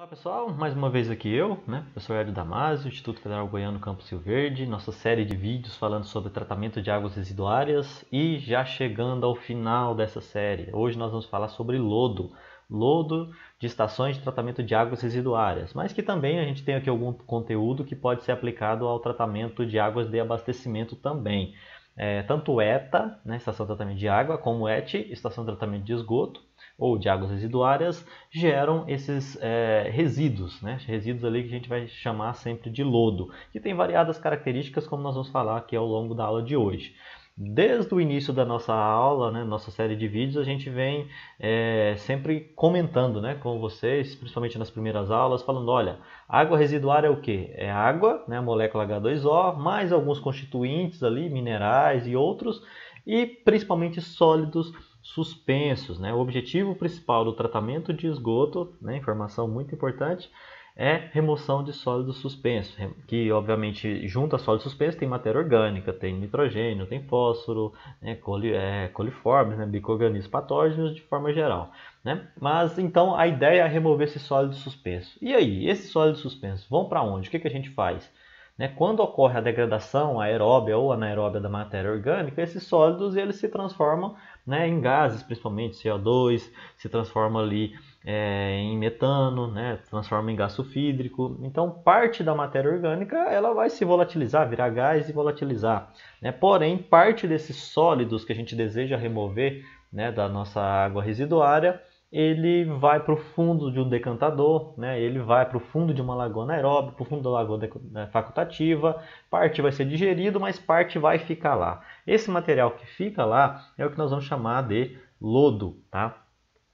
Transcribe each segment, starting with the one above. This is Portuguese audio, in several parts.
Olá pessoal, mais uma vez aqui eu, né, professor Hélio Damasio, Instituto Federal Goiano Campo Silverde, nossa série de vídeos falando sobre tratamento de águas residuárias e já chegando ao final dessa série. Hoje nós vamos falar sobre lodo, lodo de estações de tratamento de águas residuárias, mas que também a gente tem aqui algum conteúdo que pode ser aplicado ao tratamento de águas de abastecimento também. É, tanto ETA, né, estação de tratamento de água, como ET, estação de tratamento de esgoto, ou de águas residuárias geram esses é, resíduos, né? resíduos ali que a gente vai chamar sempre de lodo, que tem variadas características, como nós vamos falar aqui ao longo da aula de hoje. Desde o início da nossa aula, né, nossa série de vídeos, a gente vem é, sempre comentando né, com vocês, principalmente nas primeiras aulas, falando, olha, água residuária é o que? É água, né, a molécula H2O, mais alguns constituintes ali, minerais e outros, e principalmente sólidos suspensos. Né? O objetivo principal do tratamento de esgoto, né, informação muito importante, é remoção de sólidos suspensos, que obviamente junto a sólidos suspensos tem matéria orgânica, tem nitrogênio, tem fósforo, né, coli, é, coliformes, né, microorganismos patógenos de forma geral. Né? Mas então a ideia é remover esse sólido suspenso. E aí, esses sólidos suspensos vão para onde? O que, que a gente faz? Né? Quando ocorre a degradação aeróbia ou anaeróbia da matéria orgânica, esses sólidos eles se transformam né, em gases, principalmente CO2, se transforma ali é, em metano, né, transforma em gás sulfídrico. Então, parte da matéria orgânica ela vai se volatilizar, virar gás e volatilizar. Né? Porém, parte desses sólidos que a gente deseja remover né, da nossa água residuária ele vai para o fundo de um decantador, né? ele vai para o fundo de uma lagoa anaeróbica, para o fundo da lagoa né, facultativa, parte vai ser digerido, mas parte vai ficar lá. Esse material que fica lá é o que nós vamos chamar de lodo. Tá?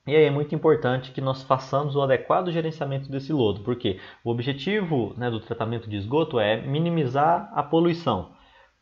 E aí é muito importante que nós façamos o adequado gerenciamento desse lodo, porque o objetivo né, do tratamento de esgoto é minimizar a poluição.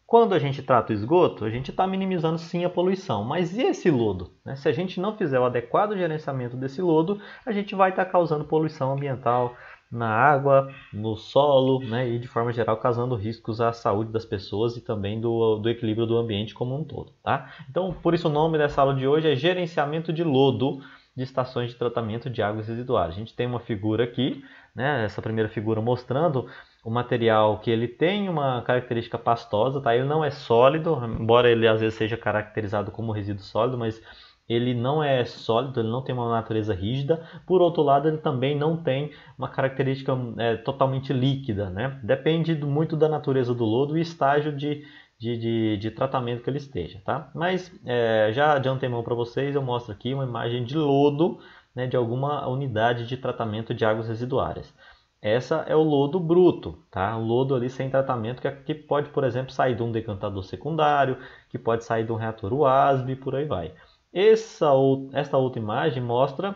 Quando a gente trata o esgoto, a gente está minimizando sim a poluição, mas e esse lodo? Né? Se a gente não fizer o adequado gerenciamento desse lodo, a gente vai estar tá causando poluição ambiental na água, no solo né? e de forma geral causando riscos à saúde das pessoas e também do, do equilíbrio do ambiente como um todo. Tá? Então, por isso o nome dessa aula de hoje é Gerenciamento de Lodo de Estações de Tratamento de Águas Residuais. A gente tem uma figura aqui, né? essa primeira figura mostrando o material que ele tem uma característica pastosa, tá? Ele não é sólido, embora ele às vezes seja caracterizado como resíduo sólido, mas ele não é sólido, ele não tem uma natureza rígida. Por outro lado, ele também não tem uma característica é, totalmente líquida, né? Depende muito da natureza do lodo e estágio de, de, de, de tratamento que ele esteja, tá? Mas é, já de antemão para vocês, eu mostro aqui uma imagem de lodo né, de alguma unidade de tratamento de águas residuárias. Essa é o lodo bruto, tá? O lodo ali sem tratamento que, é, que pode, por exemplo, sair de um decantador secundário, que pode sair de um reator UASB, por aí vai. Essa, outra imagem mostra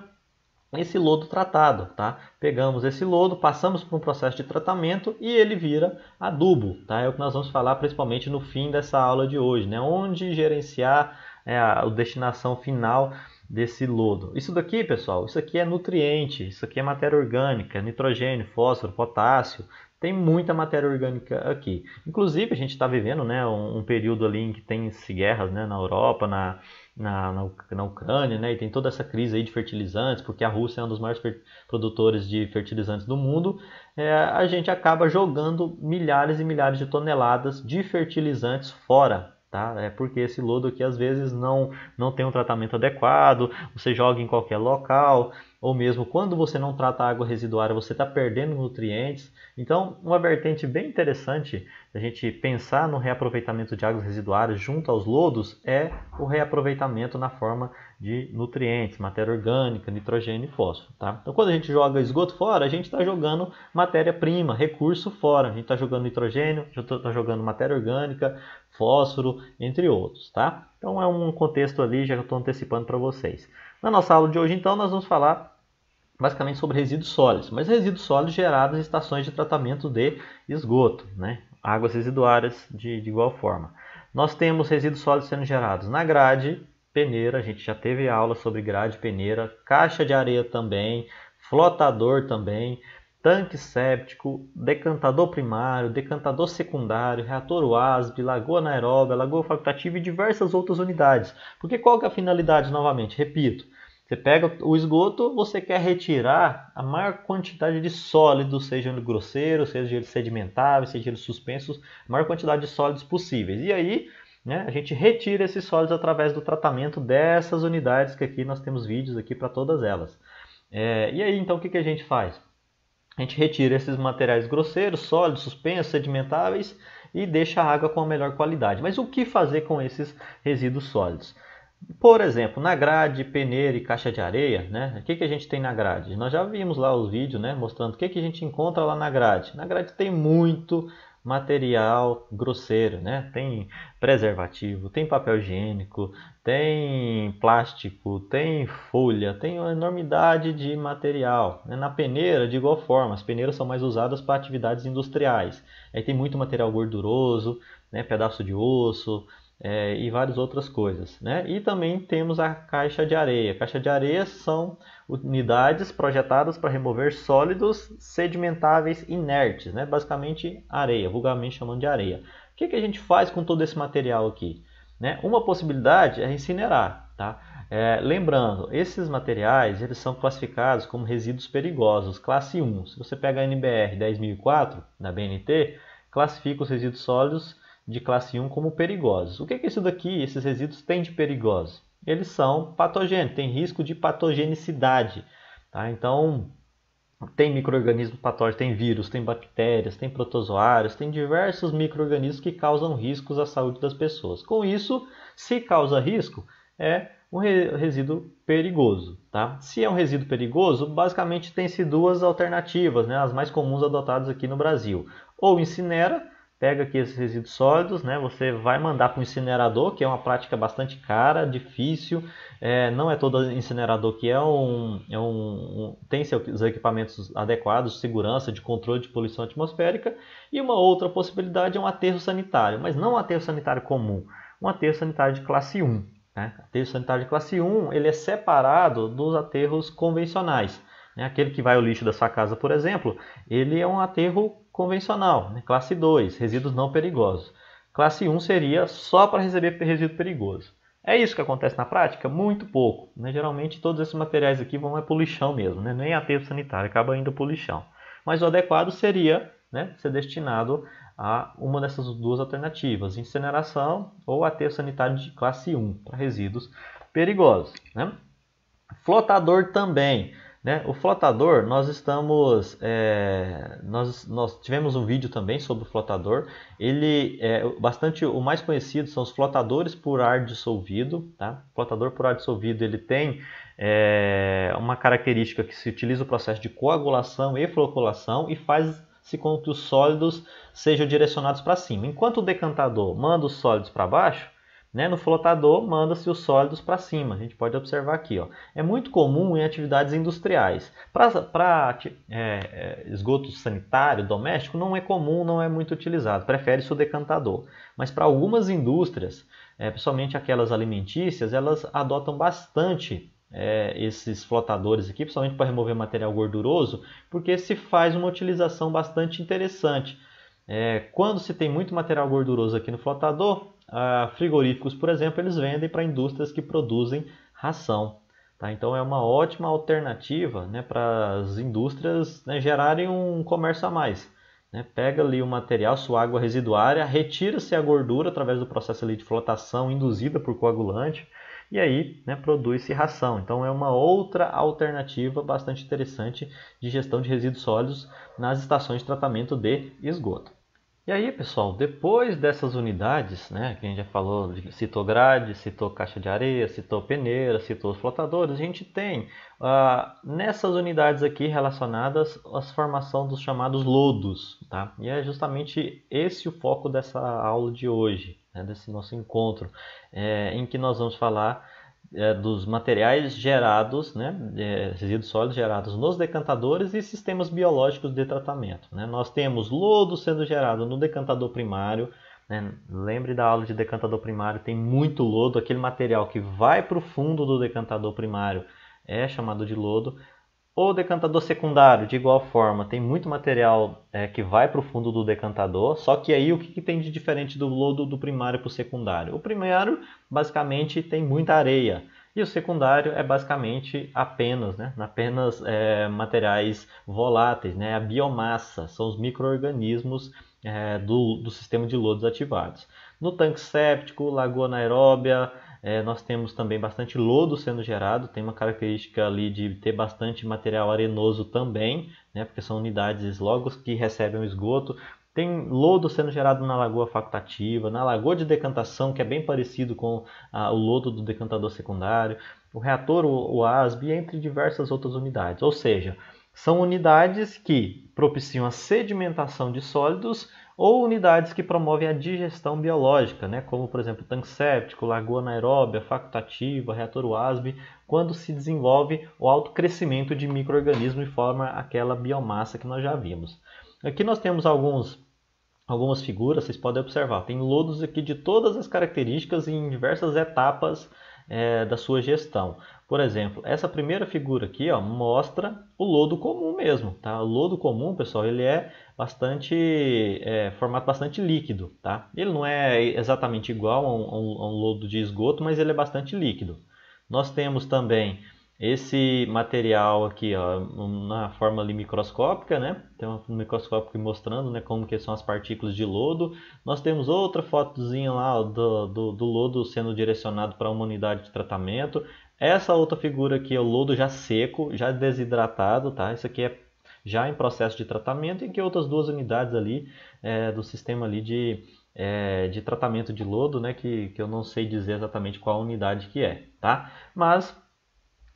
esse lodo tratado, tá? Pegamos esse lodo, passamos por um processo de tratamento e ele vira adubo, tá? É o que nós vamos falar principalmente no fim dessa aula de hoje, né? Onde gerenciar é, a destinação final desse lodo. Isso daqui, pessoal, isso aqui é nutriente, isso aqui é matéria orgânica, é nitrogênio, fósforo, potássio, tem muita matéria orgânica aqui. Inclusive, a gente está vivendo né, um, um, período ali em que tem guerras né, na Europa, na, na, na, na, Ucrânia, né, e tem toda essa crise aí de fertilizantes, porque a Rússia é um dos maiores produtores de fertilizantes do mundo. É, a gente acaba jogando milhares e milhares de toneladas de fertilizantes fora Tá? É porque esse lodo aqui às vezes não, não tem um tratamento adequado, você joga em qualquer local, ou mesmo quando você não trata a água residuária, você está perdendo nutrientes. Então, uma vertente bem interessante a gente pensar no reaproveitamento de águas residuárias junto aos lodos é o reaproveitamento na forma de nutrientes, matéria orgânica, nitrogênio e fósforo. Tá? Então, quando a gente joga esgoto fora, a gente está jogando matéria-prima, recurso fora. A gente está jogando nitrogênio, está jogando matéria orgânica, fósforo, entre outros, tá? Então é um contexto ali, já que eu estou antecipando para vocês. Na nossa aula de hoje, então, nós vamos falar basicamente sobre resíduos sólidos, mas resíduos sólidos gerados em estações de tratamento de esgoto, né? águas residuárias de, de igual forma. Nós temos resíduos sólidos sendo gerados na grade, peneira, a gente já teve aula sobre grade, peneira, caixa de areia também, flotador também, tanque séptico, decantador primário, decantador secundário, reator UASB, lagoa anaeróbia, lagoa facultativa e diversas outras unidades. Porque qual que é a finalidade, novamente? Repito, você pega o esgoto, você quer retirar a maior quantidade de sólidos, seja ele grosseiro, seja ele sedimentável, seja ele suspensos, a maior quantidade de sólidos possíveis. E aí, né, a gente retira esses sólidos através do tratamento dessas unidades que aqui nós temos vídeos aqui para todas elas. É, e aí, então, o que, que a gente faz? A gente retira esses materiais grosseiros, sólidos, suspensos, sedimentáveis e deixa a água com a melhor qualidade. Mas o que fazer com esses resíduos sólidos? Por exemplo, na grade, peneira e caixa de areia, né? O que, que a gente tem na grade? Nós já vimos lá os vídeos, né? Mostrando o que, que a gente encontra lá na grade. Na grade tem muito material grosseiro, né? Tem preservativo, tem papel higiênico, tem plástico, tem folha, tem uma enormidade de material. Né? Na peneira, de igual forma, as peneiras são mais usadas para atividades industriais. Aí tem muito material gorduroso, né? pedaço de osso, é, e várias outras coisas. Né? E também temos a caixa de areia. Caixa de areia são unidades projetadas para remover sólidos sedimentáveis inertes, né? basicamente areia, vulgarmente chamando de areia. O que, que a gente faz com todo esse material aqui? Né? Uma possibilidade é incinerar. Tá? É, lembrando, esses materiais eles são classificados como resíduos perigosos, classe 1. Se você pega a NBR 10.004 da BNT, classifica os resíduos sólidos de classe 1 como perigosos. O que é isso daqui, esses resíduos, têm de perigosos? Eles são patogênicos, têm risco de patogenicidade. Tá? Então, tem micro-organismos patógenos, tem vírus, tem bactérias, tem protozoários, tem diversos microorganismos que causam riscos à saúde das pessoas. Com isso, se causa risco, é um resíduo perigoso, tá? Se é um resíduo perigoso, basicamente tem-se duas alternativas, né? As mais comuns adotadas aqui no Brasil. Ou incinera, pega aqui esses resíduos sólidos, né? Você vai mandar para o incinerador, que é uma prática bastante cara, difícil. É, não é todo incinerador que é um, é um, um, tem seus equipamentos adequados, de segurança, de controle de poluição atmosférica. E uma outra possibilidade é um aterro sanitário, mas não um aterro sanitário comum, um aterro sanitário de classe 1. Né? Aterro sanitário de classe 1 ele é separado dos aterros convencionais. Né? Aquele que vai ao lixo da sua casa, por exemplo, ele é um aterro convencional, né? classe 2, resíduos não perigosos. Classe 1 seria só para receber resíduo perigoso. É isso que acontece na prática? Muito pouco. Né? Geralmente todos esses materiais aqui vão é para o lixão mesmo, né? nem aterro sanitário, acaba indo para o lixão. Mas o adequado seria né, ser destinado a uma dessas duas alternativas, incineração ou aterro sanitário de classe 1, para resíduos perigosos. Né? Flotador também. Né? O flotador, nós estamos, é, nós, nós tivemos um vídeo também sobre o flotador. Ele é bastante, o mais conhecido são os flotadores por ar dissolvido. Tá? O flotador por ar dissolvido ele tem é, uma característica que se utiliza o processo de coagulação e floculação e faz se com que os sólidos sejam direcionados para cima. Enquanto o decantador manda os sólidos para baixo, né? No flotador, manda-se os sólidos para cima. A gente pode observar aqui. Ó. É muito comum em atividades industriais. Para é, é, esgoto sanitário, doméstico, não é comum, não é muito utilizado. Prefere-se o decantador. Mas para algumas indústrias, é, principalmente aquelas alimentícias, elas adotam bastante é, esses flotadores aqui, principalmente para remover material gorduroso, porque se faz uma utilização bastante interessante. É, quando se tem muito material gorduroso aqui no flotador, ah, frigoríficos, por exemplo, eles vendem para indústrias que produzem ração. Tá? Então é uma ótima alternativa né, para as indústrias né, gerarem um comércio a mais. Né? Pega ali o material, sua água residuária, retira-se a gordura através do processo ali de flotação induzida por coagulante e aí né, produz-se ração. Então é uma outra alternativa bastante interessante de gestão de resíduos sólidos nas estações de tratamento de esgoto. E aí, pessoal, depois dessas unidades, né, que a gente já falou, citou grade, citou caixa de areia, citou peneira, citou os flotadores, a gente tem ah, nessas unidades aqui relacionadas a formação dos chamados lodos, tá? E é justamente esse o foco dessa aula de hoje, né, desse nosso encontro, é, em que nós vamos falar é, dos materiais gerados, né, é, resíduos sólidos gerados nos decantadores e sistemas biológicos de tratamento. Né? Nós temos lodo sendo gerado no decantador primário. Né? Lembre da aula de decantador primário, tem muito lodo, aquele material que vai para o fundo do decantador primário é chamado de lodo. O decantador secundário, de igual forma, tem muito material é, que vai para o fundo do decantador, só que aí o que, que tem de diferente do lodo do primário para o secundário? O primário, basicamente, tem muita areia, e o secundário é basicamente apenas, né, apenas é, materiais voláteis, né, a biomassa, são os micro-organismos é, do, do sistema de lodos ativados. No tanque séptico, lagoa anaeróbia, é, nós temos também bastante lodo sendo gerado, tem uma característica ali de ter bastante material arenoso também, né, porque são unidades logo que recebem o esgoto. Tem lodo sendo gerado na lagoa facultativa, na lagoa de decantação, que é bem parecido com ah, o lodo do decantador secundário, o reator, o, o ASB, entre diversas outras unidades. Ou seja, são unidades que propiciam a sedimentação de sólidos ou unidades que promovem a digestão biológica, né, como por exemplo o tanque séptico, lagoa anaeróbia, facultativa, reator UASB, quando se desenvolve o alto crescimento de microorganismos e forma aquela biomassa que nós já vimos. Aqui nós temos alguns algumas figuras, vocês podem observar, tem lodos aqui de todas as características em diversas etapas é, da sua gestão. Por exemplo, essa primeira figura aqui ó, mostra o lodo comum mesmo. Tá? O lodo comum, pessoal, ele é bastante é, formato bastante líquido. Tá? Ele não é exatamente igual a um, a um lodo de esgoto, mas ele é bastante líquido. Nós temos também esse material aqui ó, na forma ali microscópica, né? Tem um microscópio mostrando né, como que são as partículas de lodo. Nós temos outra fotozinha lá do, do, do, lodo sendo direcionado para uma unidade de tratamento. Essa outra figura aqui é o lodo já seco, já desidratado, tá? Isso aqui é já em processo de tratamento e que outras duas unidades ali é, do sistema ali de, é, de tratamento de lodo, né? Que, que eu não sei dizer exatamente qual unidade que é, tá? Mas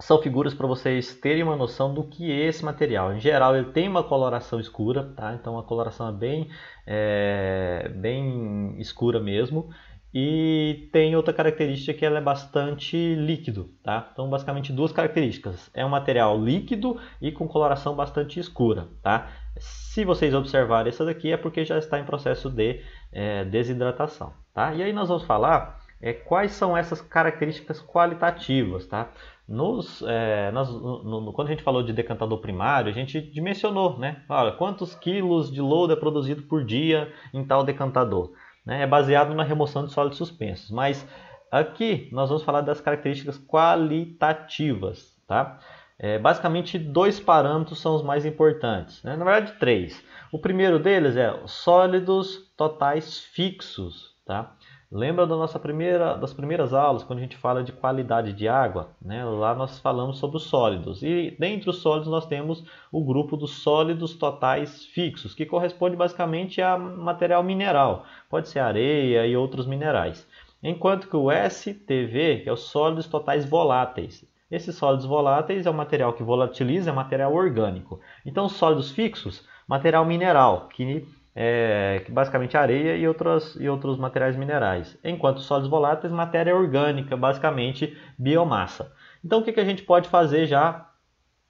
são figuras para vocês terem uma noção do que é esse material. Em geral, ele tem uma coloração escura, tá? Então, a coloração é bem, é, bem escura mesmo. E tem outra característica que ela é bastante líquido, tá? Então, basicamente duas características. É um material líquido e com coloração bastante escura, tá? Se vocês observarem essa daqui é porque já está em processo de é, desidratação, tá? E aí nós vamos falar é, quais são essas características qualitativas, tá? Nos, é, nas, no, no, quando a gente falou de decantador primário, a gente dimensionou, né? Olha, quantos quilos de lodo é produzido por dia em tal decantador né, é baseado na remoção de sólidos suspensos. Mas aqui nós vamos falar das características qualitativas. Tá? É, basicamente, dois parâmetros são os mais importantes. Né? Na verdade, três. O primeiro deles é sólidos totais fixos. Tá? Lembra da nossa primeira, das primeiras aulas, quando a gente fala de qualidade de água? Né? Lá nós falamos sobre os sólidos. E dentre os sólidos nós temos o grupo dos sólidos totais fixos, que corresponde basicamente a material mineral. Pode ser areia e outros minerais. Enquanto que o STV, que é os sólidos totais voláteis. Esses sólidos voláteis é o material que volatiliza, é material orgânico. Então, sólidos fixos, material mineral, que é, basicamente areia e, outros e outros materiais minerais. Enquanto sólidos voláteis, matéria orgânica, basicamente biomassa. Então o que, que a gente pode fazer já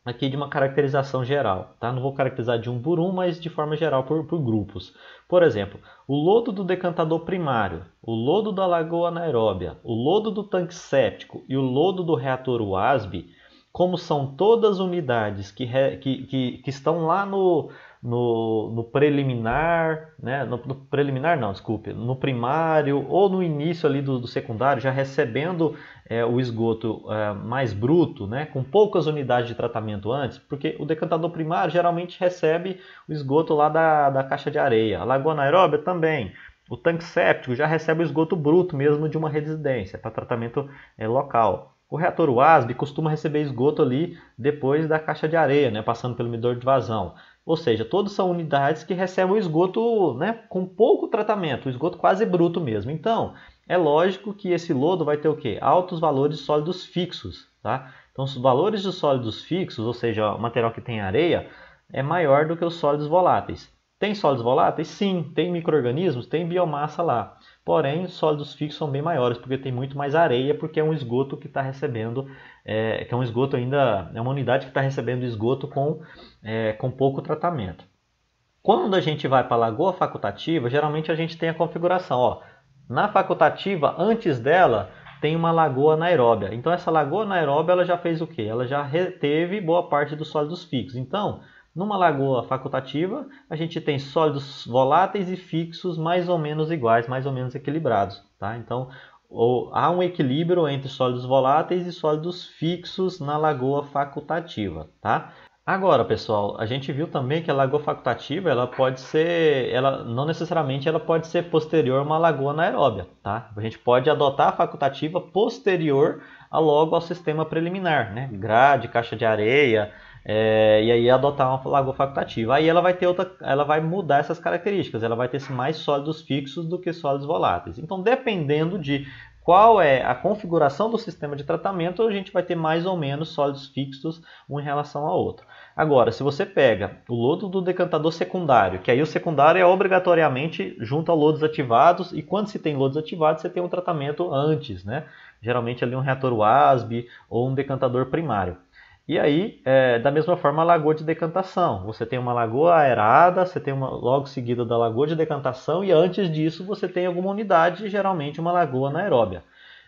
aqui de uma caracterização geral? Tá? Não vou caracterizar de um por um, mas de forma geral por, por grupos. Por exemplo, o lodo do decantador primário, o lodo da lagoa anaeróbia, o lodo do tanque séptico e o lodo do reator UASB, como são todas unidades que, re, que, que, que estão lá no, no, no preliminar, né? No, no, preliminar não, desculpe, no primário ou no início ali do, do secundário, já recebendo é, o esgoto é, mais bruto, né? com poucas unidades de tratamento antes, porque o decantador primário geralmente recebe o esgoto lá da, da caixa de areia. A lagoa anaeróbia também. O tanque séptico já recebe o esgoto bruto mesmo de uma residência para tratamento é, local. O reator WASB costuma receber esgoto ali depois da caixa de areia, né, passando pelo medidor de vazão. Ou seja, todas são unidades que recebem o esgoto né, com pouco tratamento, o esgoto quase bruto mesmo. Então, é lógico que esse lodo vai ter o quê? Altos valores de sólidos fixos. Tá? Então, os valores de sólidos fixos, ou seja, o material que tem areia, é maior do que os sólidos voláteis. Tem sólidos voláteis? Sim. Tem micro-organismos? Tem biomassa lá. Porém, os sólidos fixos são bem maiores, porque tem muito mais areia, porque é um esgoto que está recebendo, é, que é um esgoto ainda, é uma unidade que está recebendo esgoto com, é, com pouco tratamento. Quando a gente vai para a lagoa facultativa, geralmente a gente tem a configuração, ó, na facultativa, antes dela, tem uma lagoa anaeróbia. Então, essa lagoa anaeróbia ela já fez o quê? Ela já reteve boa parte dos sólidos fixos. Então, numa lagoa facultativa, a gente tem sólidos voláteis e fixos mais ou menos iguais, mais ou menos equilibrados. Tá? Então, ou, há um equilíbrio entre sólidos voláteis e sólidos fixos na lagoa facultativa. Tá? Agora, pessoal, a gente viu também que a lagoa facultativa, ela pode ser, ela não necessariamente ela pode ser posterior a uma lagoa anaeróbia, tá? A gente pode adotar a facultativa posterior a logo ao sistema preliminar, né? Grade, caixa de areia, é, e aí adotar uma lagoa facultativa. Aí ela vai ter outra, ela vai mudar essas características, ela vai ter mais sólidos fixos do que sólidos voláteis. Então, dependendo de qual é a configuração do sistema de tratamento, a gente vai ter mais ou menos sólidos fixos um em relação ao outro. Agora, se você pega o lodo do decantador secundário, que aí o secundário é obrigatoriamente junto a lodos ativados, e quando se tem lodos ativados, você tem um tratamento antes, né? Geralmente ali um reator WASB ou um decantador primário. E aí, é, da mesma forma, a lagoa de decantação. Você tem uma lagoa aerada, você tem uma logo seguida da lagoa de decantação, e antes disso você tem alguma unidade, geralmente uma lagoa anaeróbia.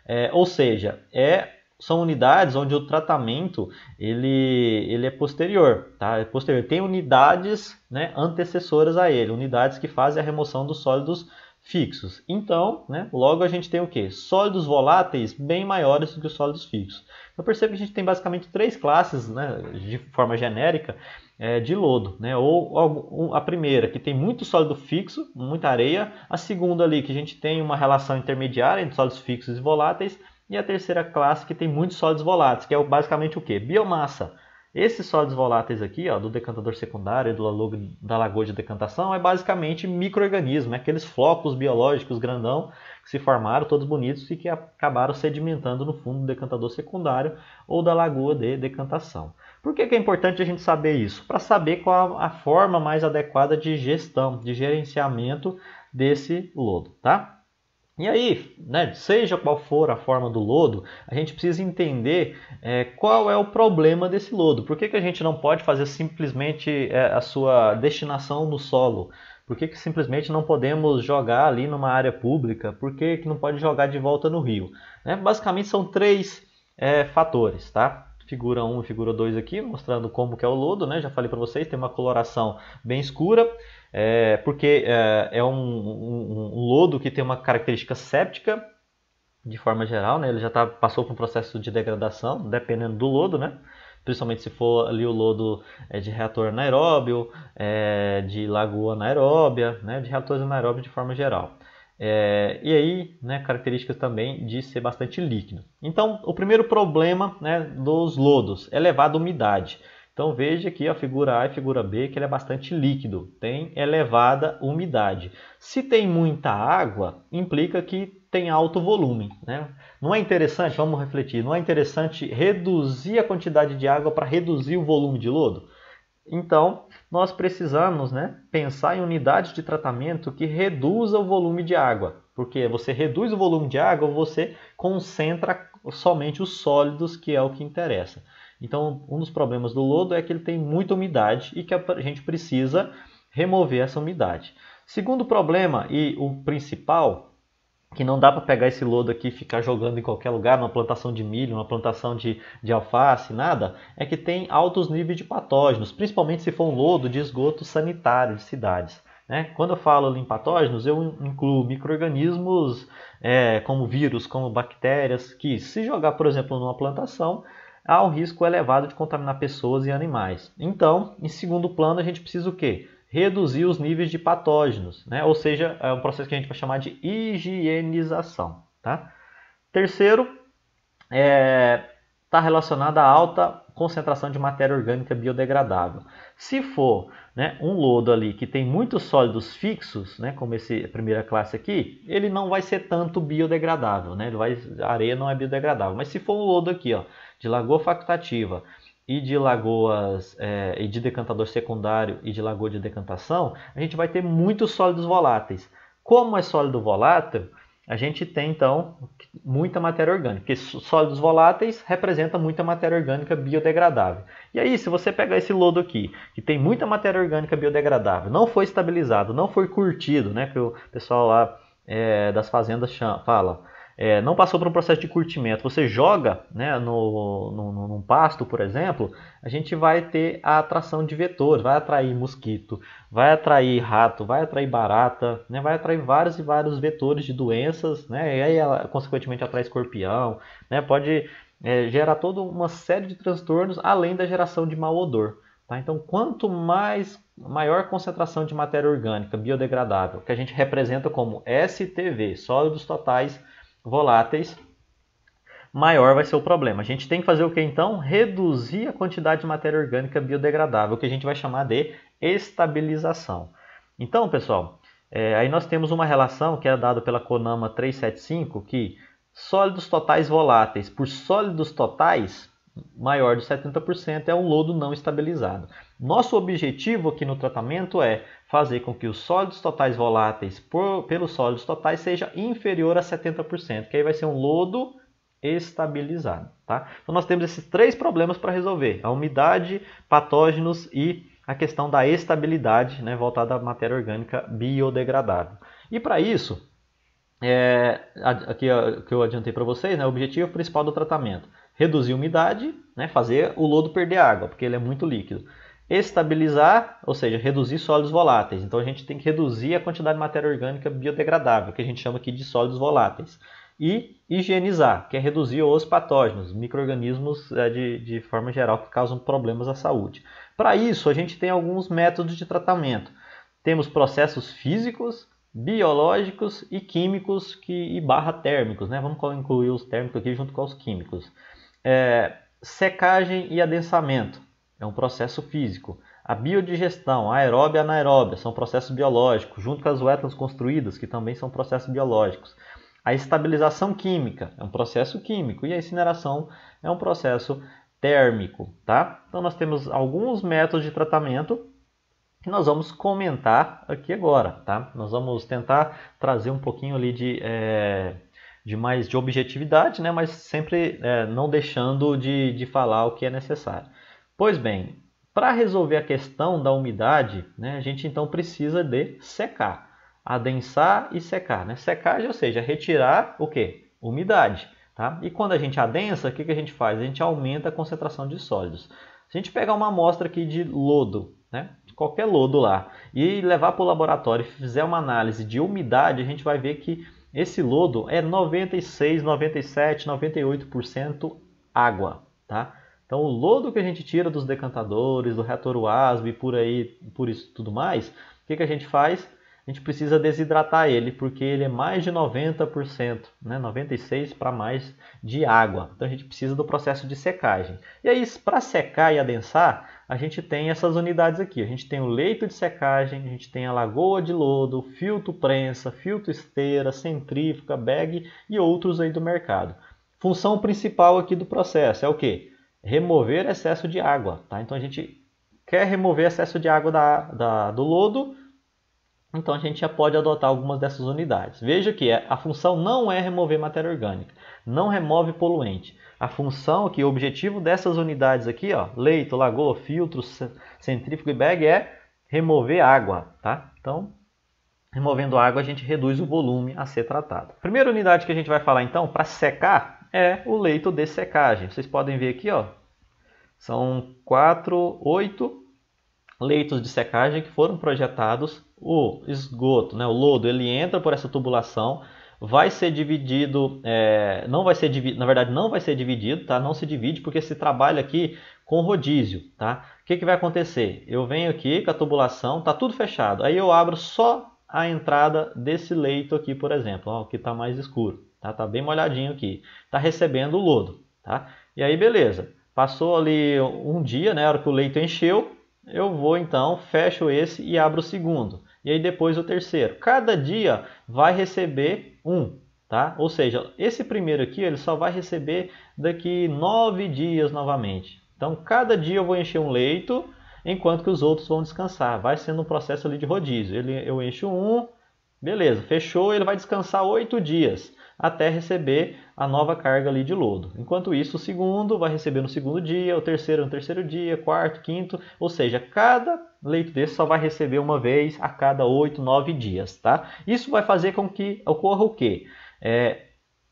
É, ou seja, é, são unidades onde o tratamento ele, ele é posterior, tá? É posterior. Tem unidades né, antecessoras a ele, unidades que fazem a remoção dos sólidos fixos. Então, né, logo a gente tem o que? Sólidos voláteis bem maiores do que os sólidos fixos. Então percebo que a gente tem basicamente três classes, né, de forma genérica, é, de lodo, né? Ou a primeira que tem muito sólido fixo, muita areia, a segunda ali que a gente tem uma relação intermediária entre sólidos fixos e voláteis, e a terceira classe que tem muitos sólidos voláteis, que é basicamente o que? Biomassa esses sólidos voláteis aqui, ó, do decantador secundário e do, da lagoa de decantação, é basicamente microorganismo, é aqueles flocos biológicos grandão que se formaram, todos bonitos, e que acabaram sedimentando no fundo do decantador secundário ou da lagoa de decantação. Por que, que é importante a gente saber isso? Para saber qual a forma mais adequada de gestão, de gerenciamento desse lodo, tá? E aí, né, seja qual for a forma do lodo, a gente precisa entender é, qual é o problema desse lodo. Por que, que a gente não pode fazer simplesmente é, a sua destinação no solo? Por que, que simplesmente não podemos jogar ali numa área pública? Por que, que não pode jogar de volta no rio? Né? Basicamente são três é, fatores, tá? Figura 1 e figura 2 aqui, mostrando como que é o lodo, né? Já falei para vocês, tem uma coloração bem escura é, porque é, é um, um, um, lodo que tem uma característica séptica, de forma geral, né? ele já tá, passou por um processo de degradação, dependendo do lodo, né? principalmente se for ali o lodo é, de reator anaeróbio, é, de lagoa anaeróbia, né, de reatores anaeróbios de forma geral. É, e aí, né, características também de ser bastante líquido. Então, o primeiro problema né, dos lodos, elevada é umidade. Então veja que a figura A e a figura B que ele é bastante líquido, tem elevada umidade. Se tem muita água, implica que tem alto volume. Né? Não é interessante, vamos refletir, não é interessante reduzir a quantidade de água para reduzir o volume de lodo? Então, nós precisamos né, pensar em unidades de tratamento que reduza o volume de água. Porque você reduz o volume de água, você concentra somente os sólidos, que é o que interessa. Então, um dos problemas do lodo é que ele tem muita umidade e que a gente precisa remover essa umidade. Segundo problema e o principal, que não dá para pegar esse lodo aqui e ficar jogando em qualquer lugar, numa plantação de milho, numa plantação de, de alface, nada, é que tem altos níveis de patógenos, principalmente se for um lodo de esgoto sanitário de cidades. Né? Quando eu falo em patógenos, eu incluo micro-organismos é, como vírus, como bactérias, que se jogar, por exemplo, numa plantação, há um risco elevado de contaminar pessoas e animais. Então, em segundo plano, a gente precisa o quê? Reduzir os níveis de patógenos, né? ou seja, é um processo que a gente vai chamar de higienização. Tá? Terceiro, é, está relacionada à alta concentração de matéria orgânica biodegradável. Se for né, um lodo ali que tem muitos sólidos fixos, né, como esse primeira classe aqui, ele não vai ser tanto biodegradável, né, ele vai, a areia não é biodegradável. Mas se for um lodo aqui, ó, de lagoa facultativa e de lagoas é, e de decantador secundário e de lagoa de decantação, a gente vai ter muitos sólidos voláteis. Como é sólido volátil, a gente tem então muita matéria orgânica, porque sólidos voláteis representa muita matéria orgânica biodegradável. E aí, se você pegar esse lodo aqui, que tem muita matéria orgânica biodegradável, não foi estabilizado, não foi curtido, né, que o pessoal lá é, das fazendas fala, é, não passou por um processo de curtimento, você joga né, no, no, num pasto, por exemplo, a gente vai ter a atração de vetores, vai atrair mosquito, vai atrair rato, vai atrair barata, né, vai atrair vários e vários vetores de doenças, né, e aí ela consequentemente atrai escorpião, né, pode é, gerar toda uma série de transtornos além da geração de mau odor. Tá? Então, quanto mais maior concentração de matéria orgânica biodegradável, que a gente representa como STV, sólidos totais voláteis, maior vai ser o problema. A gente tem que fazer o que então? Reduzir a quantidade de matéria orgânica biodegradável, que a gente vai chamar de estabilização. Então, pessoal, é, aí nós temos uma relação que é dada pela CONAMA 375, que sólidos totais voláteis por sólidos totais maior de 70% é um lodo não estabilizado. Nosso objetivo aqui no tratamento é fazer com que os sólidos totais voláteis por, pelos sólidos totais seja inferior a 70%, que aí vai ser um lodo estabilizado. Tá? Então nós temos esses três problemas para resolver: a umidade, patógenos e a questão da estabilidade né, voltada à matéria orgânica biodegradável. E para isso, é, aqui o que eu adiantei para vocês, né, o objetivo principal do tratamento: reduzir a umidade, né, fazer o lodo perder água, porque ele é muito líquido. Estabilizar, ou seja, reduzir sólidos voláteis. Então a gente tem que reduzir a quantidade de matéria orgânica biodegradável, que a gente chama aqui de sólidos voláteis. E higienizar, que é reduzir os patógenos, micro-organismos é, de, de forma geral que causam problemas à saúde. Para isso, a gente tem alguns métodos de tratamento. Temos processos físicos, biológicos e químicos que, e barra térmicos, né? Vamos incluir os térmicos aqui junto com os químicos. É, secagem e adensamento é um processo físico. A biodigestão, aeróbia e anaeróbia, são processos biológicos, junto com as uétlas construídas, que também são processos biológicos. A estabilização química é um processo químico e a incineração é um processo térmico, tá? Então nós temos alguns métodos de tratamento que nós vamos comentar aqui agora, tá? Nós vamos tentar trazer um pouquinho ali de, é, de mais de objetividade, né? Mas sempre é, não deixando de, de falar o que é necessário. Pois bem, para resolver a questão da umidade, né, a gente então precisa de secar, adensar e secar. Né? Secar, ou seja, retirar o que? Umidade. Tá? E quando a gente adensa, o que, que a gente faz? A gente aumenta a concentração de sólidos. Se a gente pegar uma amostra aqui de lodo, né? qualquer lodo lá, e levar para o laboratório e fizer uma análise de umidade, a gente vai ver que esse lodo é 96, 97, 98% água. Tá? Então, o lodo que a gente tira dos decantadores, do reator UASB e por aí, por isso tudo mais, o que, que a gente faz? A gente precisa desidratar ele, porque ele é mais de 90%, né? 96% para mais de água. Então, a gente precisa do processo de secagem. E aí, para secar e adensar, a gente tem essas unidades aqui. A gente tem o leito de secagem, a gente tem a lagoa de lodo, filtro prensa, filtro esteira, centrífuga, bag e outros aí do mercado. Função principal aqui do processo é o quê? remover excesso de água. Tá? Então a gente quer remover excesso de água da, da, do lodo, então a gente já pode adotar algumas dessas unidades. Veja que é, a função não é remover matéria orgânica, não remove poluente. A função que o objetivo dessas unidades aqui, ó, leito, lagoa, filtro, centrífugo e bag é remover água, tá? Então, removendo água a gente reduz o volume a ser tratado. Primeira unidade que a gente vai falar então, para secar, é o leito de secagem. Vocês podem ver aqui, ó, são quatro oito leitos de secagem que foram projetados. O esgoto, né, o lodo, ele entra por essa tubulação, vai ser dividido, é, não vai ser dividido, na verdade não vai ser dividido, tá? Não se divide porque se trabalha aqui com rodízio, tá? O que, que vai acontecer? Eu venho aqui com a tubulação, tá tudo fechado. Aí eu abro só a entrada desse leito aqui, por exemplo, ó, que está mais escuro tá? Tá bem molhadinho aqui. Tá recebendo o lodo, tá? E aí beleza. Passou ali um dia, né, a hora que o leito encheu, eu vou então fecho esse e abro o segundo. E aí depois o terceiro. Cada dia vai receber um, tá? Ou seja, esse primeiro aqui ele só vai receber daqui nove dias novamente. Então cada dia eu vou encher um leito, enquanto que os outros vão descansar. Vai sendo um processo ali de rodízio. Ele, eu encho um, Beleza, fechou, ele vai descansar oito dias até receber a nova carga ali de lodo. Enquanto isso, o segundo vai receber no segundo dia, o terceiro no terceiro dia, quarto, quinto, ou seja, cada leito desse só vai receber uma vez a cada oito, nove dias, tá? Isso vai fazer com que ocorra o quê? É,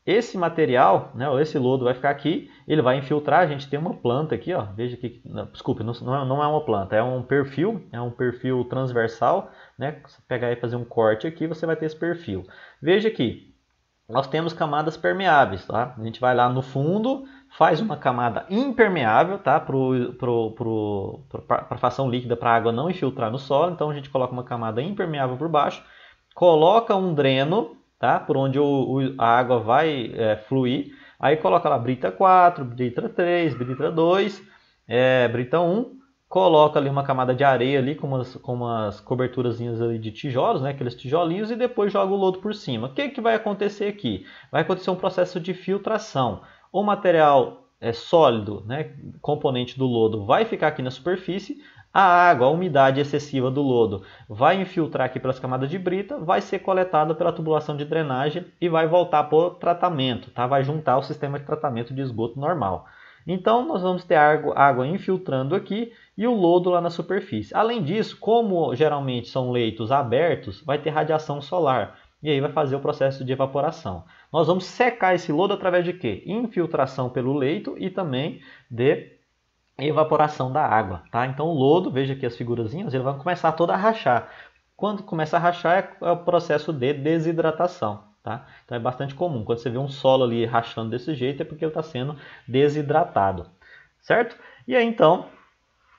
esse material, né, esse lodo vai ficar aqui, ele vai infiltrar, a gente tem uma planta aqui, ó, veja aqui, desculpe, não, é, não é uma planta, é um perfil, é um perfil transversal, né, você pegar e fazer um corte aqui, você vai ter esse perfil. Veja aqui, nós temos camadas permeáveis, tá? a gente vai lá no fundo, faz uma camada impermeável tá? para a fação líquida para a água não infiltrar no solo. Então a gente coloca uma camada impermeável por baixo, coloca um dreno tá? por onde o, o, a água vai é, fluir. Aí coloca lá brita 4, brita 3, brita 2, é, brita 1, coloca ali uma camada de areia ali com umas, com umas coberturazinhas ali de tijolos, né? aqueles tijolinhos, e depois joga o lodo por cima. O que, que vai acontecer aqui? Vai acontecer um processo de filtração. O material é, sólido, né, componente do lodo, vai ficar aqui na superfície a água, a umidade excessiva do lodo vai infiltrar aqui pelas camadas de brita, vai ser coletada pela tubulação de drenagem e vai voltar para o tratamento, tá? vai juntar o sistema de tratamento de esgoto normal. Então, nós vamos ter água infiltrando aqui e o lodo lá na superfície. Além disso, como geralmente são leitos abertos, vai ter radiação solar e aí vai fazer o processo de evaporação. Nós vamos secar esse lodo através de quê? Infiltração pelo leito e também de evaporação da água, tá? Então o lodo, veja aqui as figurazinhas, ele vai começar todo a rachar. Quando começa a rachar é, é o processo de desidratação, tá? Então é bastante comum. Quando você vê um solo ali rachando desse jeito é porque ele está sendo desidratado, certo? E aí então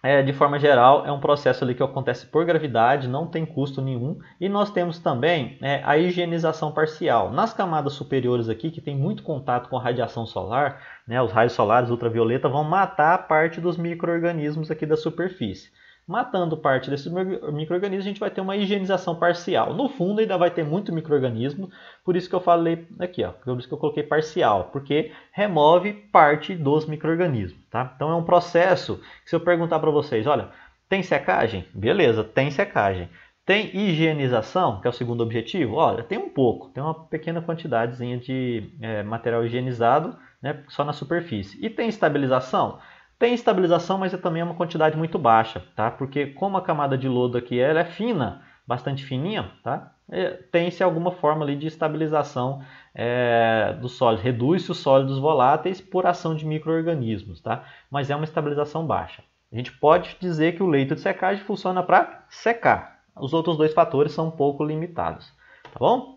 é, de forma geral, é um processo ali que acontece por gravidade, não tem custo nenhum. E nós temos também é, a higienização parcial. Nas camadas superiores aqui, que tem muito contato com a radiação solar, né, os raios solares ultravioleta vão matar parte dos micro-organismos aqui da superfície. Matando parte desses micro-organismos, a gente vai ter uma higienização parcial. No fundo, ainda vai ter muito micro-organismo, por isso que eu falei aqui, ó, por isso que eu coloquei parcial, porque remove parte dos micro-organismos. Tá? Então, é um processo que se eu perguntar para vocês, olha, tem secagem? Beleza, tem secagem. Tem higienização, que é o segundo objetivo? Olha, tem um pouco, tem uma pequena quantidadezinha de é, material higienizado, né, só na superfície. E tem estabilização? Tem estabilização, mas é também uma quantidade muito baixa, tá? Porque como a camada de lodo aqui ela é fina, bastante fininha, tá? É, tem-se alguma forma ali de estabilização é, dos reduz-se os sólidos voláteis por ação de micro-organismos, tá? mas é uma estabilização baixa. A gente pode dizer que o leito de secagem funciona para secar, os outros dois fatores são um pouco limitados, tá bom?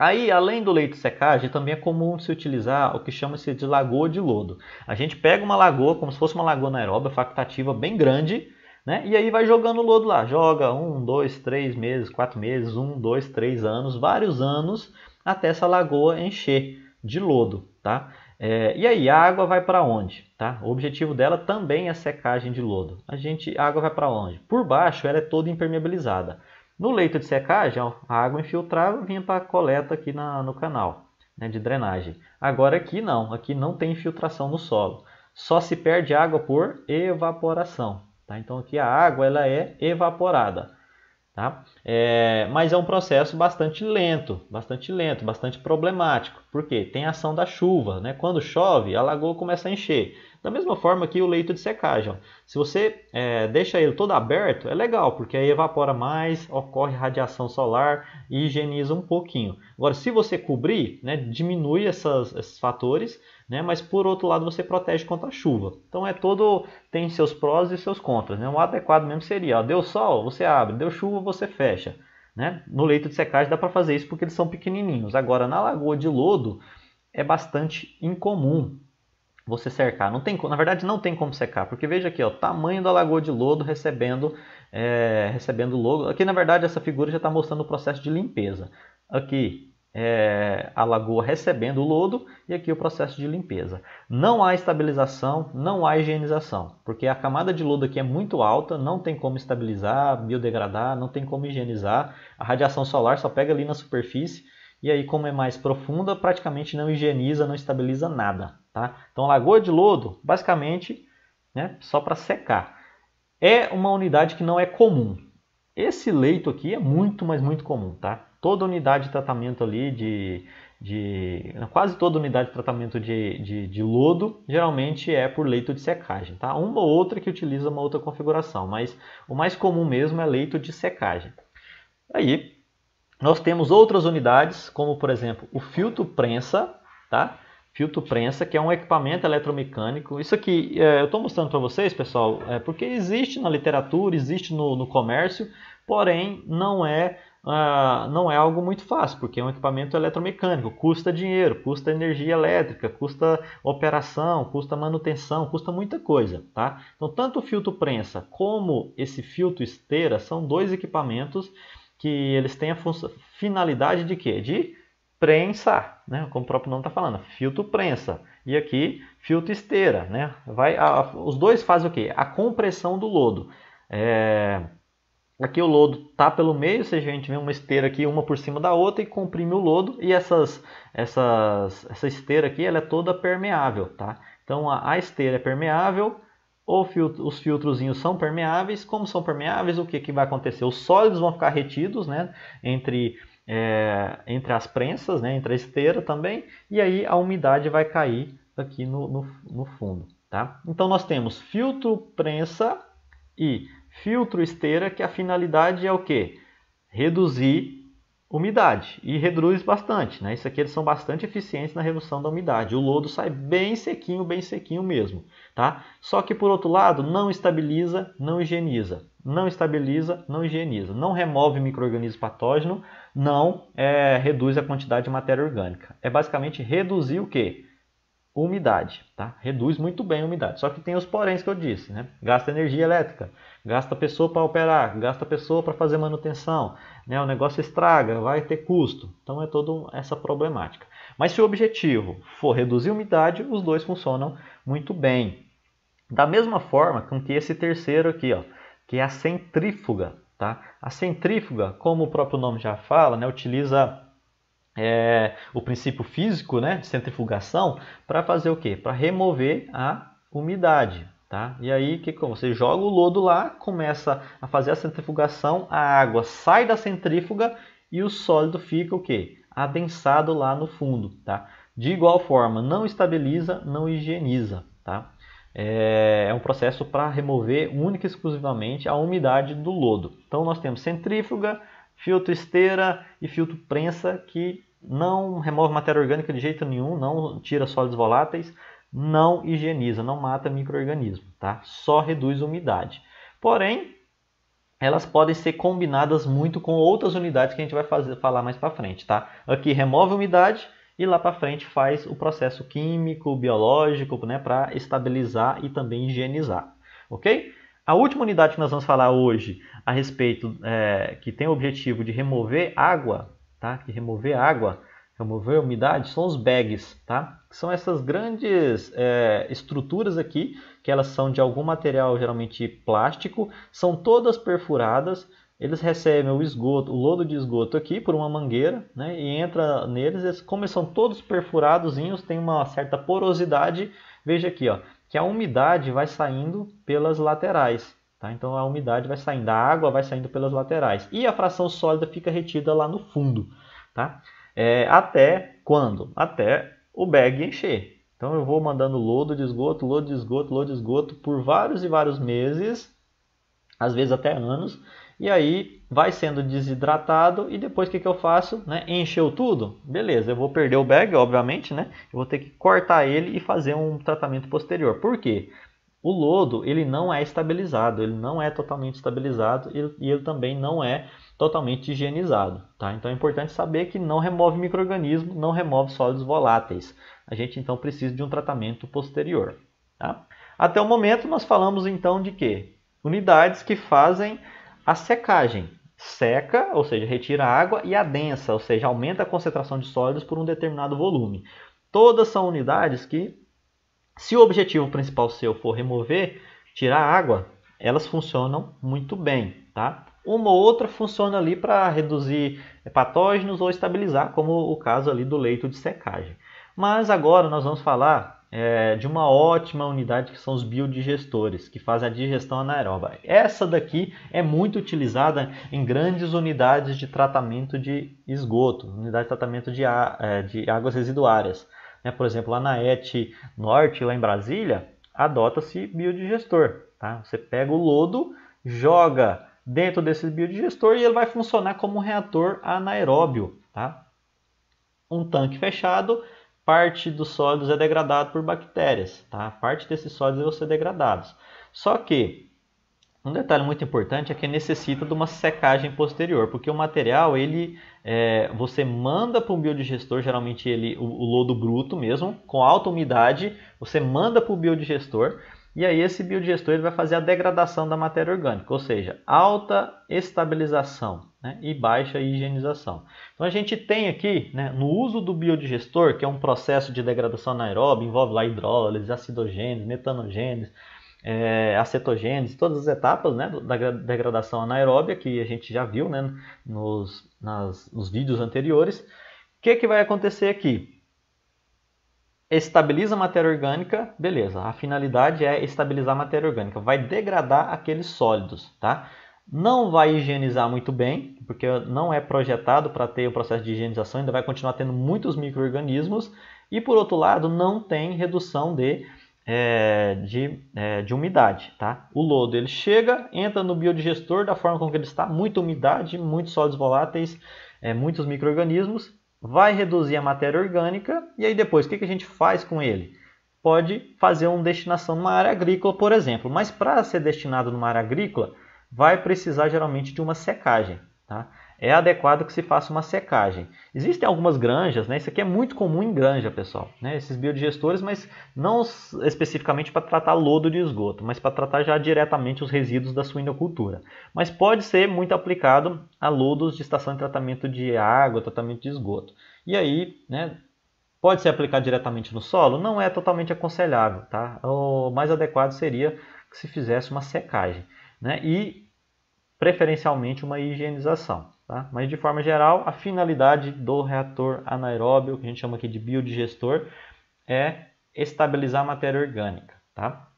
Aí, além do leito secagem, também é comum se utilizar o que chama-se de lagoa de lodo. A gente pega uma lagoa, como se fosse uma lagoa anaeróbica facultativa, bem grande, né? E aí vai jogando lodo lá. Joga um, dois, três meses, quatro meses, um, dois, três anos, vários anos, até essa lagoa encher de lodo, tá? É, e aí, a água vai para onde? Tá? O objetivo dela também é secagem de lodo. A gente, a água vai para onde? Por baixo, ela é toda impermeabilizada. No leito de secagem, a água infiltrava e vinha para a coleta aqui na, no canal né, de drenagem. Agora aqui não, aqui não tem infiltração no solo. Só se perde água por evaporação. Tá? Então aqui a água ela é evaporada. Tá? É, mas é um processo bastante lento, bastante lento, bastante problemático, porque tem ação da chuva, né? quando chove a lagoa começa a encher. Da mesma forma que o leito de secagem, se você é, deixa ele todo aberto, é legal, porque aí evapora mais, ocorre radiação solar e higieniza um pouquinho. Agora, se você cobrir, né, diminui essas, esses fatores né? Mas por outro lado você protege contra a chuva. Então é todo tem seus prós e seus contras. Né? O adequado mesmo seria, ó, deu sol, você abre, deu chuva, você fecha. Né? No leito de secagem dá para fazer isso porque eles são pequenininhos. Agora na lagoa de lodo é bastante incomum você cercar. Não tem, na verdade não tem como secar, porque veja aqui, o tamanho da lagoa de lodo recebendo é, recebendo lodo. Aqui na verdade essa figura já está mostrando o processo de limpeza. Aqui é, a lagoa recebendo o lodo e aqui o processo de limpeza. Não há estabilização, não há higienização, porque a camada de lodo aqui é muito alta, não tem como estabilizar, biodegradar, não tem como higienizar. A radiação solar só pega ali na superfície e aí como é mais profunda, praticamente não higieniza, não estabiliza nada. Tá? Então a lagoa de lodo, basicamente, né, só para secar. É uma unidade que não é comum. Esse leito aqui é muito, mas muito comum, tá? toda unidade de tratamento ali de, de quase toda unidade de tratamento de, de, de, lodo geralmente é por leito de secagem, tá? Uma ou outra que utiliza uma outra configuração, mas o mais comum mesmo é leito de secagem. Aí nós temos outras unidades, como por exemplo o filtro prensa, tá? Filtro prensa, que é um equipamento eletromecânico. Isso aqui é, eu estou mostrando para vocês, pessoal, é porque existe na literatura, existe no, no comércio, porém não é ah, não é algo muito fácil, porque é um equipamento eletromecânico, custa dinheiro, custa energia elétrica, custa operação, custa manutenção, custa muita coisa, tá? Então, tanto o filtro prensa como esse filtro esteira são dois equipamentos que eles têm a finalidade de quê? De prensar, né? Como o próprio nome está falando, filtro prensa. E aqui, filtro esteira, né? Vai, a, os dois fazem o quê? A compressão do lodo. É Aqui o lodo tá pelo meio, ou seja, a gente vê uma esteira aqui, uma por cima da outra e comprime o lodo. E essas, essas, essa esteira aqui, ela é toda permeável, tá? Então a, a esteira é permeável, filtro, os filtrozinhos são permeáveis. Como são permeáveis, o que, que vai acontecer? Os sólidos vão ficar retidos, né? Entre, é, entre as prensas, né? Entre a esteira também. E aí a umidade vai cair aqui no, no, no fundo, tá? Então nós temos filtro, prensa e filtro esteira, que a finalidade é o quê? Reduzir umidade. E reduz bastante, né? Isso aqui eles são bastante eficientes na redução da umidade. O lodo sai bem sequinho, bem sequinho mesmo, tá? Só que por outro lado, não estabiliza, não higieniza. Não estabiliza, não higieniza. Não remove microorganismo patógeno, não é, reduz a quantidade de matéria orgânica. É basicamente reduzir o quê? umidade, tá? Reduz muito bem a umidade. Só que tem os poréns que eu disse, né? Gasta energia elétrica, gasta pessoa para operar, gasta pessoa para fazer manutenção, né? O negócio estraga, vai ter custo. Então é toda essa problemática. Mas se o objetivo for reduzir a umidade, os dois funcionam muito bem. Da mesma forma com que esse terceiro aqui, ó, que é a centrífuga, tá? A centrífuga, como o próprio nome já fala, né, utiliza é, o princípio físico né, de centrifugação para fazer o quê? Para remover a umidade. Tá? E aí, que, você joga o lodo lá, começa a fazer a centrifugação, a água sai da centrífuga e o sólido fica o quê? Adensado lá no fundo. Tá? De igual forma, não estabiliza, não higieniza. Tá? é, é um processo para remover única e exclusivamente a umidade do lodo. Então nós temos centrífuga, filtro esteira e filtro prensa que não remove matéria orgânica de jeito nenhum, não tira sólidos voláteis, não higieniza, não mata microorganismo, tá? Só reduz a umidade. Porém, elas podem ser combinadas muito com outras unidades que a gente vai fazer, falar mais para frente, tá? Aqui remove a umidade e lá para frente faz o processo químico, biológico, né, para estabilizar e também higienizar, ok? A última unidade que nós vamos falar hoje a respeito, é, que tem o objetivo de remover água, tá? que remover água, remover umidade, são os bags, tá? que são essas grandes é, estruturas aqui, que elas são de algum material, geralmente plástico, são todas perfuradas, eles recebem o esgoto, o lodo de esgoto aqui por uma mangueira, né? E entra neles, como eles são todos perfurados, tem uma certa porosidade. Veja aqui, ó, que a umidade vai saindo pelas laterais. Tá? Então a umidade vai saindo, a água vai saindo pelas laterais e a fração sólida fica retida lá no fundo. Tá? É, até quando? Até o bag encher. Então eu vou mandando lodo de esgoto, lodo de esgoto, lodo de esgoto por vários e vários meses, às vezes até anos, e aí vai sendo desidratado e depois o que, que eu faço? Né? Encheu tudo? Beleza, eu vou perder o bag, obviamente, né? Eu vou ter que cortar ele e fazer um tratamento posterior. Por quê? O lodo ele não é estabilizado, ele não é totalmente estabilizado e ele também não é totalmente higienizado. Tá? Então é importante saber que não remove microorganismo, não remove sólidos voláteis. A gente então precisa de um tratamento posterior. Tá? Até o momento nós falamos então de que Unidades que fazem a secagem seca, ou seja, retira a água, e a densa, ou seja, aumenta a concentração de sólidos por um determinado volume. Todas são unidades que, se o objetivo principal seu for remover, tirar água, elas funcionam muito bem, tá? Uma ou outra funciona ali para reduzir patógenos ou estabilizar, como o caso ali do leito de secagem. Mas agora nós vamos falar é, de uma ótima unidade que são os biodigestores, que fazem a digestão anaeróbica. Essa daqui é muito utilizada em grandes unidades de tratamento de esgoto, unidade de tratamento de, é, de águas residuárias. Né? Por exemplo, lá na ET Norte, lá em Brasília, adota-se biodigestor. Tá? Você pega o lodo, joga dentro desse biodigestor e ele vai funcionar como um reator anaeróbio. Tá? Um tanque fechado parte dos sólidos é degradado por bactérias, tá? Parte desses sólidos vão ser degradados. Só que um detalhe muito importante é que necessita de uma secagem posterior, porque o material ele é, você manda para um biodigestor, geralmente ele o, o lodo bruto mesmo, com alta umidade, você manda para o biodigestor e aí esse biodigestor ele vai fazer a degradação da matéria orgânica, ou seja, alta estabilização né, e baixa higienização. Então a gente tem aqui, né, no uso do biodigestor, que é um processo de degradação anaeróbica, envolve lá hidrólise, acidogênese, metanogênese, é, acetogênese, todas as etapas né, da degradação anaeróbica que a gente já viu né, nos, nas, nos vídeos anteriores. O que, que vai acontecer aqui? Estabiliza a matéria orgânica, beleza. A finalidade é estabilizar a matéria orgânica, vai degradar aqueles sólidos, tá? não vai higienizar muito bem, porque não é projetado para ter o processo de higienização, ainda vai continuar tendo muitos micro-organismos, e por outro lado, não tem redução de, é, de, é, de umidade. Tá? O lodo ele chega, entra no biodigestor da forma como ele está, muita umidade, muitos sólidos voláteis, é, muitos micro-organismos, vai reduzir a matéria orgânica, e aí depois, o que, que a gente faz com ele? Pode fazer uma destinação numa área agrícola, por exemplo, mas para ser destinado numa área agrícola, vai precisar geralmente de uma secagem. Tá? É adequado que se faça uma secagem. Existem algumas granjas, né? isso aqui é muito comum em granja, pessoal, né? esses biodigestores, mas não especificamente para tratar lodo de esgoto, mas para tratar já diretamente os resíduos da suinocultura. Mas pode ser muito aplicado a lodos de estação de tratamento de água, tratamento de esgoto. E aí, né, Pode ser aplicado diretamente no solo? Não é totalmente aconselhável, tá? O mais adequado seria que se fizesse uma secagem né? e preferencialmente uma higienização. Tá? Mas de forma geral, a finalidade do reator anaeróbio, que a gente chama aqui de biodigestor, é estabilizar a matéria orgânica. Tá?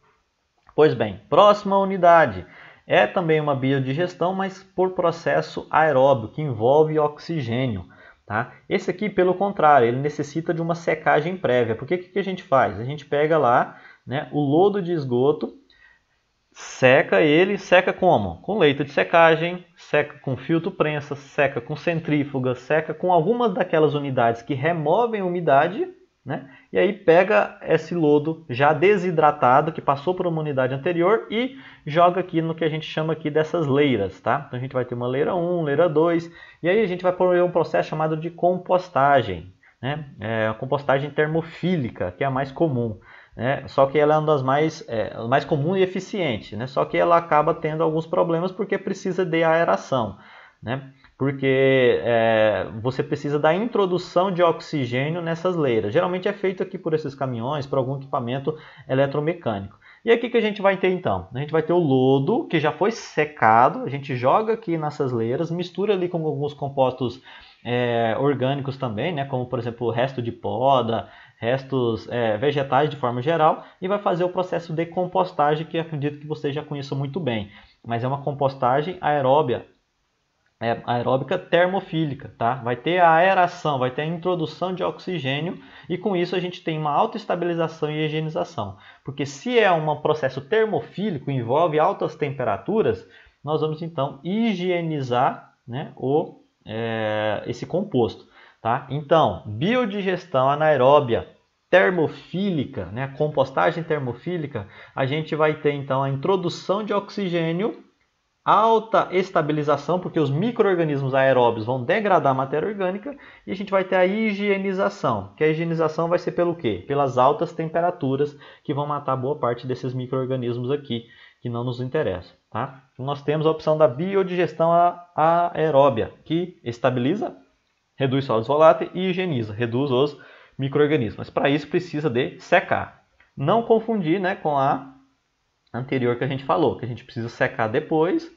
Pois bem, próxima unidade é também uma biodigestão, mas por processo aeróbio, que envolve oxigênio. Tá? Esse aqui, pelo contrário, ele necessita de uma secagem prévia. Porque o que, que a gente faz? A gente pega lá né, o lodo de esgoto Seca ele, seca como? Com leito de secagem, seca com filtro prensa, seca com centrífuga, seca com algumas daquelas unidades que removem umidade, né? E aí pega esse lodo já desidratado que passou por uma unidade anterior e joga aqui no que a gente chama aqui dessas leiras, tá? Então a gente vai ter uma leira 1, leira 2, e aí a gente vai por um processo chamado de compostagem, né? É a compostagem termofílica, que é a mais comum né? só que ela é uma das mais, é, mais comum e eficiente, né? só que ela acaba tendo alguns problemas porque precisa de aeração, né? porque é, você precisa da introdução de oxigênio nessas leiras. Geralmente é feito aqui por esses caminhões, por algum equipamento eletromecânico. E aqui que a gente vai ter então? A gente vai ter o lodo que já foi secado, a gente joga aqui nessas leiras, mistura ali com alguns compostos é, orgânicos também, né? como por exemplo o resto de poda, restos é, vegetais de forma geral e vai fazer o processo de compostagem que acredito que você já conheça muito bem. Mas é uma compostagem aeróbia, é, aeróbica termofílica, tá? Vai ter a aeração, vai ter a introdução de oxigênio e com isso a gente tem uma autoestabilização e higienização. Porque se é um processo termofílico, envolve altas temperaturas, nós vamos então higienizar né, o, é, esse composto. Tá? Então, biodigestão anaeróbia termofílica, né, a compostagem termofílica, a gente vai ter então a introdução de oxigênio, alta estabilização, porque os micro-organismos aeróbios vão degradar a matéria orgânica, e a gente vai ter a higienização, que a higienização vai ser pelo quê? Pelas altas temperaturas que vão matar boa parte desses micro-organismos aqui, que não nos interessam. Tá? Então, nós temos a opção da biodigestão aeróbia, que estabiliza, reduz sólidos voláteis e higieniza, reduz os microorganismos, Mas para isso precisa de secar. Não confundir né, com a anterior que a gente falou, que a gente precisa secar depois,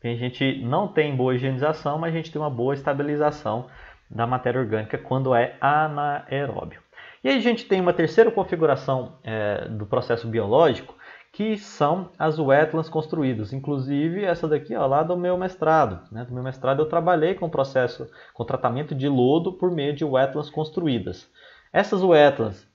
que a gente não tem boa higienização, mas a gente tem uma boa estabilização da matéria orgânica quando é anaeróbio. E aí a gente tem uma terceira configuração é, do processo biológico, que são as wetlands construídas. Inclusive essa daqui, ó, lá do meu mestrado. Né? Do meu mestrado eu trabalhei com processo, com tratamento de lodo por meio de wetlands construídas. Essas wetlands,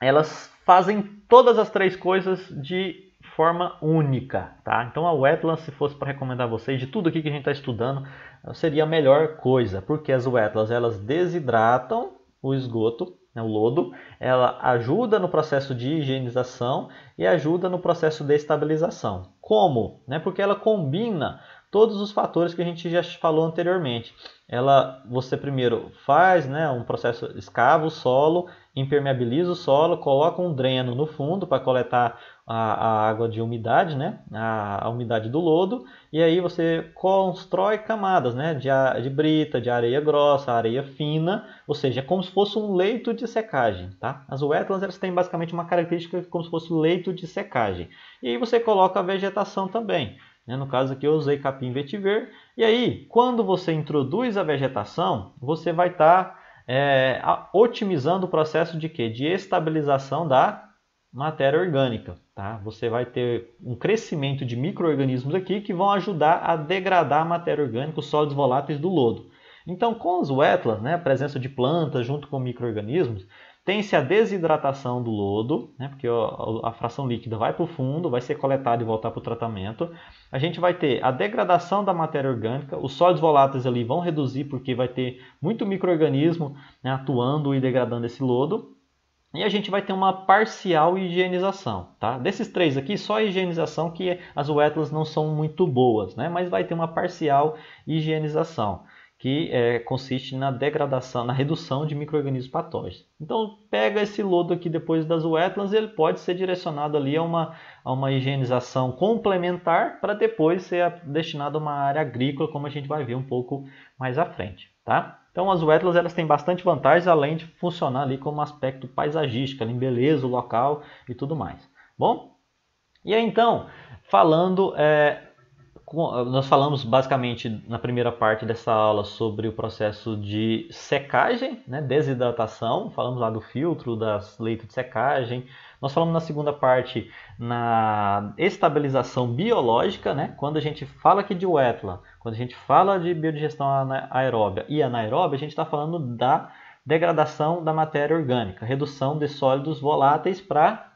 elas fazem todas as três coisas de forma única, tá? Então a Wetland, se fosse para recomendar a vocês de tudo aqui que a gente está estudando, seria a melhor coisa, porque as Wetlands elas desidratam o esgoto, né, o lodo, ela ajuda no processo de higienização e ajuda no processo de estabilização. Como? Né? Porque ela combina todos os fatores que a gente já falou anteriormente. Ela, você primeiro faz né, um processo, escava o solo, impermeabiliza o solo, coloca um dreno no fundo para coletar a, a, água de umidade, né, a, a, umidade do lodo, e aí você constrói camadas né, de, de brita, de areia grossa, areia fina, ou seja, é como se fosse um leito de secagem. Tá? As wetlands elas têm basicamente uma característica como se fosse leito de secagem. E aí você coloca a vegetação também. Né? No caso aqui eu usei capim vetiver. E aí, quando você introduz a vegetação, você vai estar tá, é, otimizando o processo de quê? De estabilização da matéria orgânica. Tá? Você vai ter um crescimento de micro-organismos aqui que vão ajudar a degradar a matéria orgânica, os sólidos voláteis do lodo. Então, com os wetlands, né, a presença de plantas junto com micro-organismos, tem-se a desidratação do lodo, né, porque a fração líquida vai para o fundo, vai ser coletada e voltar para o tratamento. A gente vai ter a degradação da matéria orgânica, os sólidos voláteis ali vão reduzir porque vai ter muito microorganismo né, atuando e degradando esse lodo. E a gente vai ter uma parcial higienização, tá? Desses três aqui, só a higienização que as wetlands não são muito boas, né? Mas vai ter uma parcial higienização que é, consiste na degradação, na redução de microrganismos patógenos. Então, pega esse lodo aqui depois das wetlands, ele pode ser direcionado ali a uma, a uma higienização complementar para depois ser destinado a uma área agrícola, como a gente vai ver um pouco mais à frente, tá? Então, as wetlands elas têm bastante vantagens, além de funcionar ali como aspecto paisagístico, ali beleza o local e tudo mais. Bom, e aí então, falando é, nós falamos basicamente na primeira parte dessa aula sobre o processo de secagem, né, desidratação, falamos lá do filtro, das leitos de secagem. Nós falamos na segunda parte na estabilização biológica, né, quando a gente fala aqui de wetland, quando a gente fala de biodigestão aeróbia e anaeróbia, a gente está falando da degradação da matéria orgânica, redução de sólidos voláteis para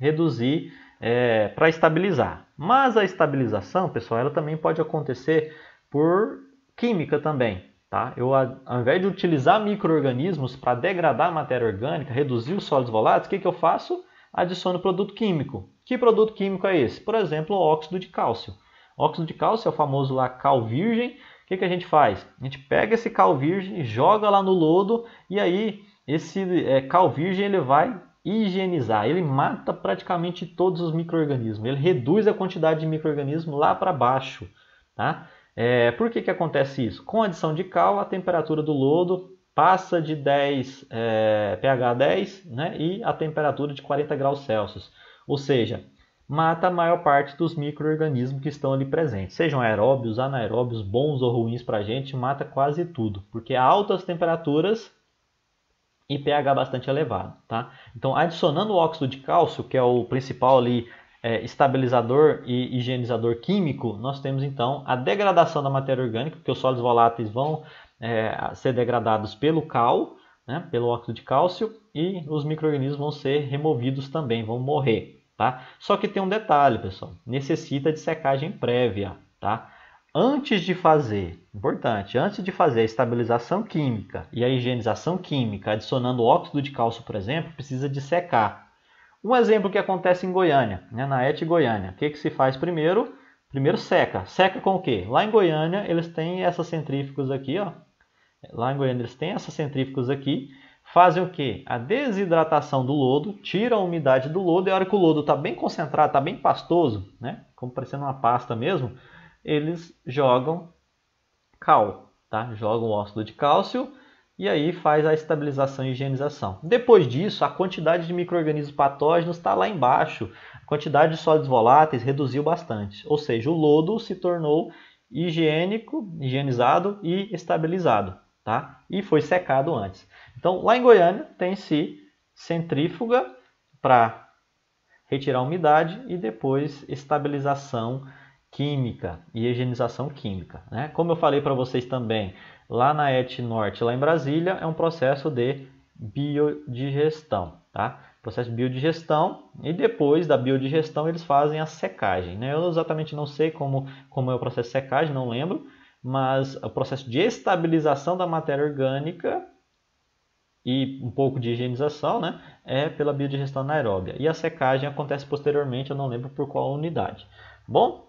reduzir, é, eh, para estabilizar. Mas a estabilização, pessoal, ela também pode acontecer por química também. Tá? Eu, ao invés de utilizar micro-organismos para degradar a matéria orgânica, reduzir os sólidos voláteis, o que, que eu faço? Adiciono produto químico. Que produto químico é esse? Por exemplo, o óxido de cálcio. O óxido de cálcio é o famoso lá cal virgem. O que, que a gente faz? A gente pega esse cal virgem, joga lá no lodo e aí esse é, cal virgem ele vai higienizar. Ele mata praticamente todos os micro-organismos. Ele reduz a quantidade de micro-organismos lá para baixo. Tá? É, por que, que acontece isso? Com adição de cal, a temperatura do lodo passa de 10, é, pH 10 né, e a temperatura de 40 graus Celsius. Ou seja, mata a maior parte dos micro-organismos que estão ali presentes. Sejam aeróbios, anaeróbios, bons ou ruins para a gente, mata quase tudo. Porque altas temperaturas e pH bastante elevado, tá? Então, adicionando o óxido de cálcio, que é o principal ali é, estabilizador e higienizador químico, nós temos então a degradação da matéria orgânica, porque os sólidos voláteis vão é, ser degradados pelo cal, né, pelo óxido de cálcio, e os micro-organismos vão ser removidos também, vão morrer, tá? Só que tem um detalhe, pessoal, necessita de secagem prévia, tá? antes de fazer, importante, antes de fazer a estabilização química e a higienização química, adicionando óxido de cálcio, por exemplo, precisa de secar. Um exemplo que acontece em Goiânia, né, na ET Goiânia, o que, que se faz primeiro? Primeiro seca. Seca com o quê? Lá em Goiânia eles têm essas centrífugas aqui, ó. Lá em Goiânia eles têm essas centrífugas aqui, fazem o que? A desidratação do lodo, tira a umidade do lodo, e a hora que o lodo está bem concentrado, está bem pastoso, né? como parecendo uma pasta mesmo, eles jogam cal, tá? jogam óxido de cálcio e aí faz a estabilização e higienização. Depois disso, a quantidade de micro-organismos patógenos está lá embaixo, a quantidade de sólidos voláteis reduziu bastante, ou seja, o lodo se tornou higiênico, higienizado e estabilizado, tá? e foi secado antes. Então, lá em Goiânia, tem-se centrífuga para retirar a umidade e depois estabilização química e higienização química. Né? Como eu falei para vocês também, lá na ET Norte, lá em Brasília, é um processo de biodigestão. Tá? Processo de biodigestão e depois da biodigestão eles fazem a secagem. Né? Eu exatamente não sei como, como é o processo de secagem, não lembro, mas o processo de estabilização da matéria orgânica e um pouco de higienização né, é pela biodigestão anaeróbia. E a secagem acontece posteriormente, eu não lembro por qual unidade. Bom,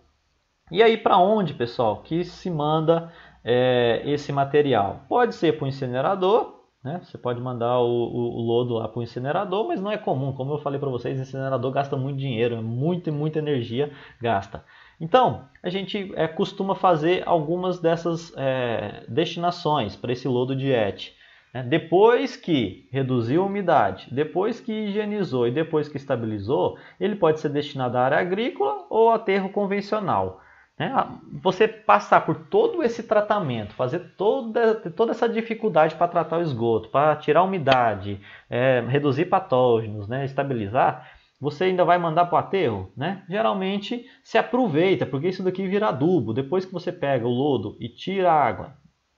e aí para onde, pessoal, que se manda é, esse material? Pode ser para o incinerador, né? Você pode mandar o, o, o lodo lá para o incinerador, mas não é comum. Como eu falei para vocês, incinerador gasta muito dinheiro, é muito e muita energia gasta. Então, a gente é, costuma fazer algumas dessas é, destinações para esse lodo de et. Né? Depois que reduziu a umidade, depois que higienizou e depois que estabilizou, ele pode ser destinado à área agrícola ou aterro convencional. Né? Ah, você passar por todo esse tratamento, fazer toda, toda essa dificuldade para tratar o esgoto, para tirar a umidade, é, reduzir patógenos, né? estabilizar, você ainda vai mandar para o aterro? Né? Geralmente se aproveita, porque isso daqui vira adubo. Depois que você pega o lodo e tira a água,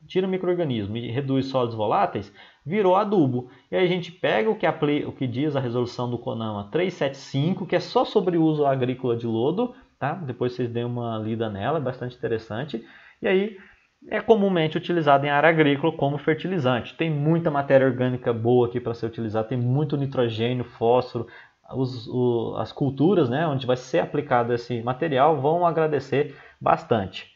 tira o microorganismo e reduz sólidos voláteis, virou adubo. E aí a gente pega o que, o que diz a resolução do CONAMA 375, que é só sobre o uso agrícola de lodo, Tá? Depois vocês deem uma lida nela, é bastante interessante. E aí é comumente utilizado em área agrícola como fertilizante. Tem muita matéria orgânica boa aqui para ser utilizada, tem muito nitrogênio, fósforo. Os, o, as culturas né, onde vai ser aplicado esse material vão agradecer bastante.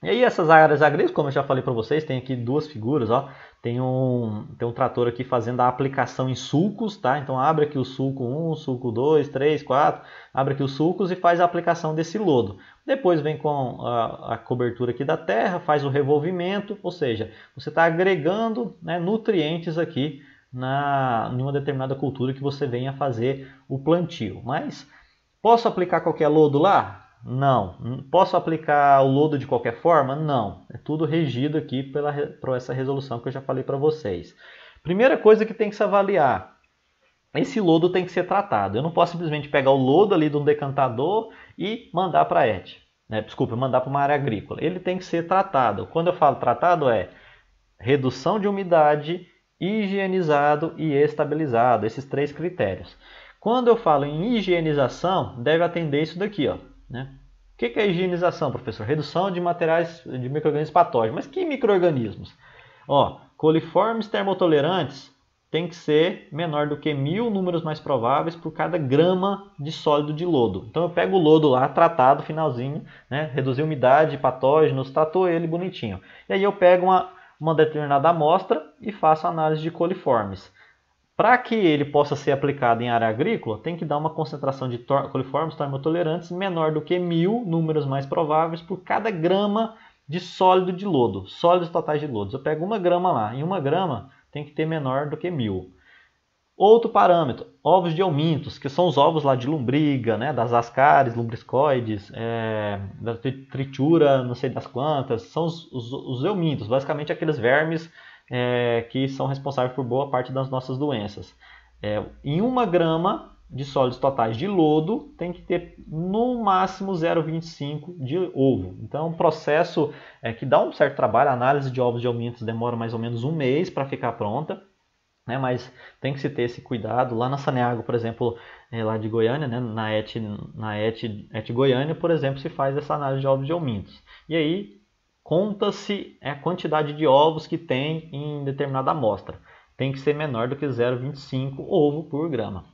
E aí essas áreas agrícolas, como eu já falei para vocês, tem aqui duas figuras, ó, tem um, tem um trator aqui fazendo a aplicação em sulcos, tá? Então abre aqui o sulco 1, sulco 2, 3, 4, abre aqui os sulcos e faz a aplicação desse lodo. Depois vem com a, a cobertura aqui da terra, faz o revolvimento, ou seja, você está agregando né, nutrientes aqui na, em uma determinada cultura que você venha fazer o plantio. Mas posso aplicar qualquer lodo lá? Não. Hum, posso aplicar o lodo de qualquer forma? Não. É tudo regido aqui pela, por essa resolução que eu já falei para vocês. Primeira coisa que tem que se avaliar. Esse lodo tem que ser tratado. Eu não posso simplesmente pegar o lodo ali de um decantador e mandar para a ET. Né? Desculpa, mandar para uma área agrícola. Ele tem que ser tratado. Quando eu falo tratado é redução de umidade, higienizado e estabilizado. Esses três critérios. Quando eu falo em higienização, deve atender isso daqui, ó. Né? O que é higienização, professor? Redução de materiais de micro-organismos patógenos. Mas que micro-organismos? Ó, coliformes termotolerantes tem que ser menor do que mil números mais prováveis por cada grama de sólido de lodo. Então eu pego o lodo lá, tratado, finalzinho, né? reduzir umidade, patógenos, tratou ele bonitinho. E aí eu pego uma, uma determinada amostra e faço análise de coliformes. Para que ele possa ser aplicado em área agrícola, tem que dar uma concentração de coliformes termotolerantes menor do que mil, números mais prováveis, por cada grama de sólido de lodo, sólidos totais de lodo. Eu pego uma grama lá, em uma grama tem que ter menor do que mil. Outro parâmetro, ovos de eumintos, que são os ovos lá de lombriga, né, das ascaris, lumbriscoides, é, da tritura, não sei das quantas, são os, os, os eumintos, basicamente aqueles vermes é, que são responsáveis por boa parte das nossas doenças. É, em uma grama de sólidos totais de lodo, tem que ter no máximo 0,25 de ovo. Então, é um processo é, que dá um certo trabalho. A análise de ovos de aumentos demora mais ou menos um mês para ficar pronta. Né, mas tem que se ter esse cuidado. Lá na Saneago, por exemplo, é, lá de Goiânia, né, na ET, na ET, ET Goiânia, por exemplo, se faz essa análise de ovos de aumentos. E aí conta-se é, a quantidade de ovos que tem em determinada amostra. Tem que ser menor do que 0,25 ovo por grama.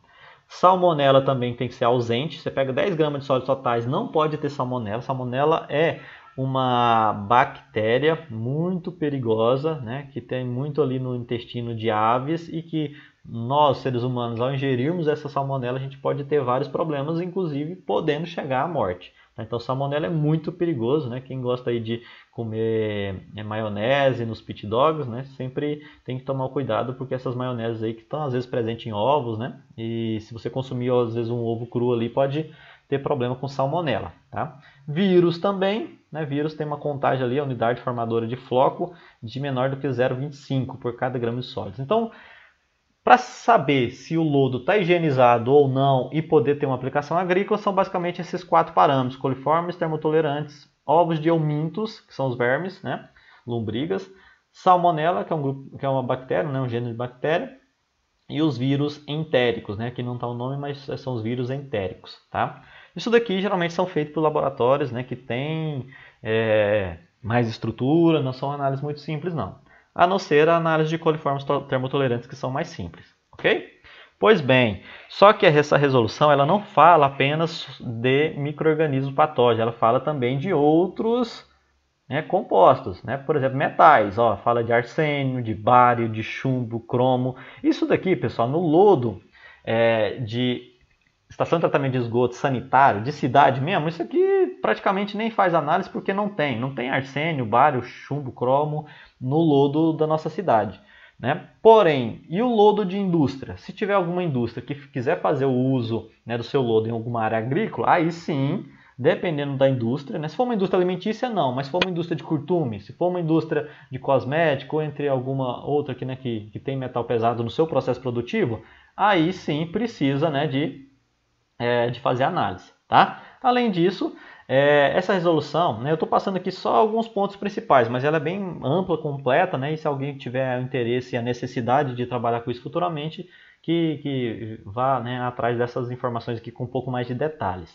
Salmonela também tem que ser ausente. Você pega 10 gramas de sólidos totais, não pode ter salmonela. Salmonela é uma bactéria muito perigosa, né, que tem muito ali no intestino de aves e que nós, seres humanos, ao ingerirmos essa salmonela, a gente pode ter vários problemas, inclusive podendo chegar à morte. Né? Então, salmonela é muito perigoso, né? Quem gosta aí de comer é, maionese nos pit dogs, né? Sempre tem que tomar cuidado porque essas maioneses aí que estão às vezes presentes em ovos, né? E se você consumir às vezes um ovo cru ali, pode ter problema com salmonela, tá? Vírus também, né? Vírus tem uma contagem ali, a unidade formadora de floco de menor do que 0,25 por cada grama de sólidos. Então, para saber se o lodo está higienizado ou não e poder ter uma aplicação agrícola, são basicamente esses quatro parâmetros: coliformes, termotolerantes, ovos de eumintos, que são os vermes, né? lombrigas, salmonella, que é, um grupo, que é uma bactéria, né? um gênero de bactéria, e os vírus entéricos, né? aqui não está o nome, mas são os vírus entéricos. Tá? Isso daqui geralmente são feitos por laboratórios né? que têm é, eh, mais estrutura, não são análises muito simples, não a não ser a análise de coliformes termotolerantes, que são mais simples, ok? Pois bem, só que essa resolução ela não fala apenas de microorganismos patógenos, ela fala também de outros né, compostos, né? por exemplo, metais, ó, fala de arsênio, de bário, de chumbo, cromo. Isso daqui, pessoal, no lodo é, de estação de tratamento de esgoto sanitário, de cidade mesmo, isso aqui praticamente nem faz análise porque não tem. Não tem arsênio, bário, chumbo, cromo, no lodo da nossa cidade. Né? Porém, e o lodo de indústria? Se tiver alguma indústria que quiser fazer o uso né, do seu lodo em alguma área agrícola, aí sim, dependendo da indústria, né? se for uma indústria alimentícia, não, mas se for uma indústria de curtume, se for uma indústria de cosmético, ou entre alguma outra que, né, que, que tem metal pesado no seu processo produtivo, aí sim precisa né, de, é, de fazer análise. Tá? Além disso, é, essa resolução, né, eu estou passando aqui só alguns pontos principais, mas ela é bem ampla, completa, né, e se alguém tiver o interesse e a necessidade de trabalhar com isso futuramente, que, que vá né, atrás dessas informações aqui com um pouco mais de detalhes.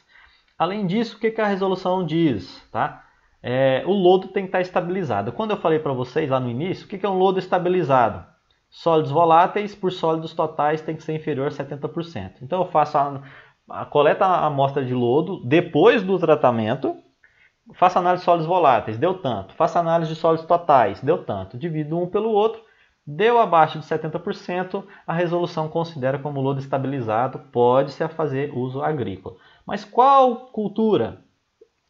Além disso, o que, que a resolução diz? Tá? É, o lodo tem que estar estabilizado. Quando eu falei para vocês lá no início, o que, que é um lodo estabilizado? Sólidos voláteis por sólidos totais tem que ser inferior a 70%. Então eu faço a, coleta a amostra de lodo depois do tratamento, faça análise de sólidos voláteis, deu tanto. Faça análise de sólidos totais, deu tanto. Divido um pelo outro, deu abaixo de 70%, a resolução considera como lodo estabilizado, pode-se fazer uso agrícola. Mas qual cultura?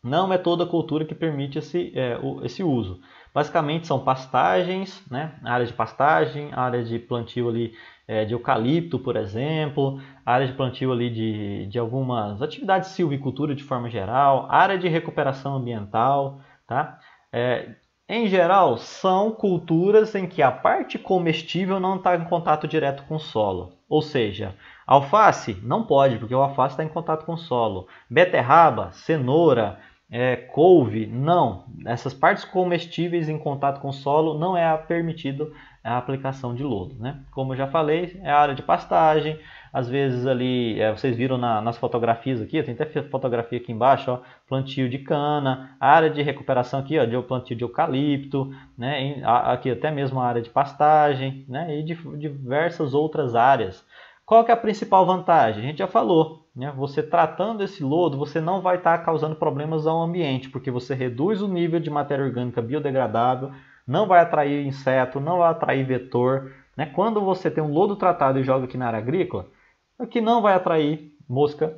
Não é toda cultura que permite esse, é, esse uso. Basicamente são pastagens, né? área de pastagem, área de plantio ali é, de eucalipto, por exemplo, área de plantio ali de, de algumas atividades de silvicultura de forma geral, área de recuperação ambiental, tá? É, em geral, são culturas em que a parte comestível não está em contato direto com o solo. Ou seja, alface não pode, porque o alface está em contato com o solo. Beterraba, cenoura, é, couve, não. Essas partes comestíveis em contato com o solo não é permitido é a aplicação de lodo. Né? Como eu já falei, é a área de pastagem, às vezes ali, é, vocês viram na, nas fotografias aqui, tem até fotografia aqui embaixo, ó, plantio de cana, área de recuperação aqui, ó, de plantio de eucalipto, né, em, a, aqui até mesmo a área de pastagem, né, e de, diversas outras áreas. Qual que é a principal vantagem? A gente já falou, né, você tratando esse lodo, você não vai estar tá causando problemas ao ambiente, porque você reduz o nível de matéria orgânica biodegradável, não vai atrair inseto, não vai atrair vetor. Né? Quando você tem um lodo tratado e joga aqui na área agrícola, aqui não vai atrair mosca,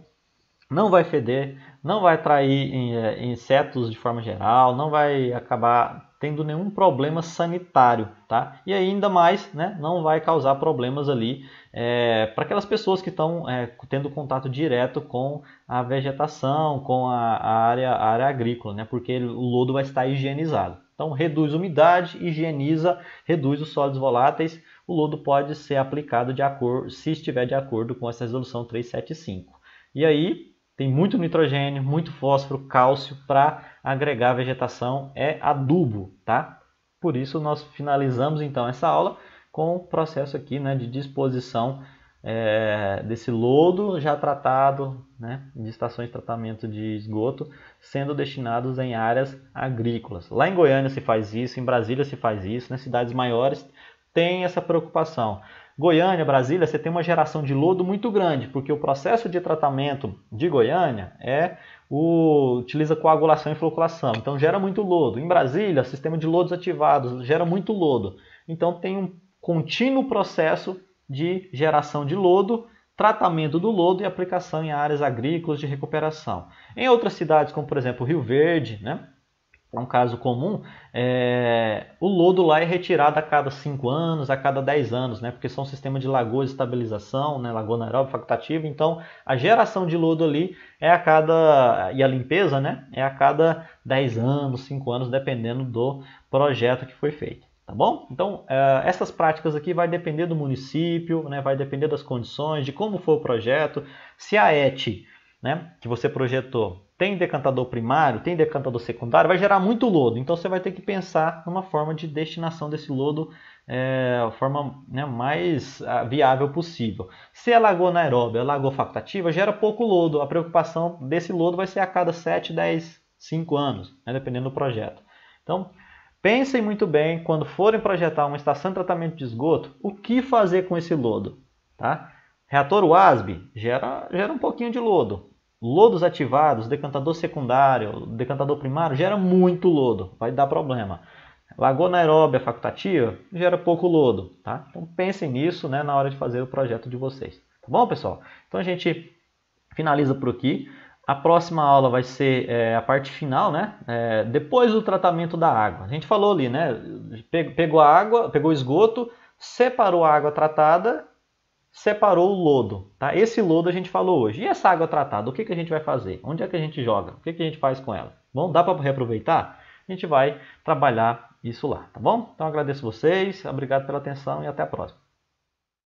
não vai feder, não vai atrair eh, insetos de forma geral, não vai acabar tendo nenhum problema sanitário, tá? E ainda mais, né, não vai causar problemas ali é, para aquelas pessoas que estão é, tendo contato direto com a vegetação, com a, a, área, a área agrícola, né? Porque o lodo vai estar higienizado. Então, reduz umidade, higieniza, reduz os sólidos voláteis. O lodo pode ser aplicado de acordo, se estiver de acordo com essa resolução 375. E aí, tem muito nitrogênio, muito fósforo, cálcio para agregar a vegetação, é adubo, tá? Por isso, nós finalizamos então essa aula com o processo aqui né, de disposição é, desse lodo já tratado, né, de estações de tratamento de esgoto, sendo destinados em áreas agrícolas. Lá em Goiânia se faz isso, em Brasília se faz isso, nas né, cidades maiores tem essa preocupação. Goiânia, Brasília, você tem uma geração de lodo muito grande, porque o processo de tratamento de Goiânia é o, utiliza coagulação e floculação, então gera muito lodo. Em Brasília, sistema de lodos ativados gera muito lodo. Então tem um contínuo processo de geração de lodo, tratamento do lodo e aplicação em áreas agrícolas de recuperação. Em outras cidades, como por exemplo Rio Verde, né, é um caso comum, é, o lodo lá é retirado a cada 5 anos, a cada 10 anos, né? Porque são um sistema de lagoa de estabilização, né? Lagoa anaeróbica facultativa, então a geração de lodo ali é a cada, e a limpeza, né? É a cada 10 anos, 5 anos, dependendo do projeto que foi feito. Tá bom? Então, eh, essas práticas aqui vai depender do município, né? vai depender das condições, de como for o projeto. Se a ET né, que você projetou tem decantador primário, tem decantador secundário, vai gerar muito lodo. Então, você vai ter que pensar numa forma de destinação desse lodo é, forma né, mais ah, viável possível. Se a é lagoa anaeróbia, é lagoa facultativa, gera pouco lodo. A preocupação desse lodo vai ser a cada 7, 10, 5 anos, né, dependendo do projeto. Então, Pensem muito bem quando forem projetar uma estação de tratamento de esgoto, o que fazer com esse lodo, tá? Reator WASB gera, gera um pouquinho de lodo. Lodos ativados, decantador secundário, decantador primário, gera muito lodo, vai dar problema. Lagoa Nairobi, facultativa, gera pouco lodo, tá? Então pensem nisso né, na hora de fazer o projeto de vocês. Tá bom, pessoal? Então a gente finaliza por aqui. A próxima aula vai ser é, a parte final, né? É, depois do tratamento da água. A gente falou ali, né? Pegou a água, pegou o esgoto, separou a água tratada, separou o lodo. Tá? Esse lodo a gente falou hoje. E essa água tratada, o que, que a gente vai fazer? Onde é que a gente joga? O que, que a gente faz com ela? Bom, dá para reaproveitar? A gente vai trabalhar isso lá, tá bom? Então agradeço vocês, obrigado pela atenção e até a próxima.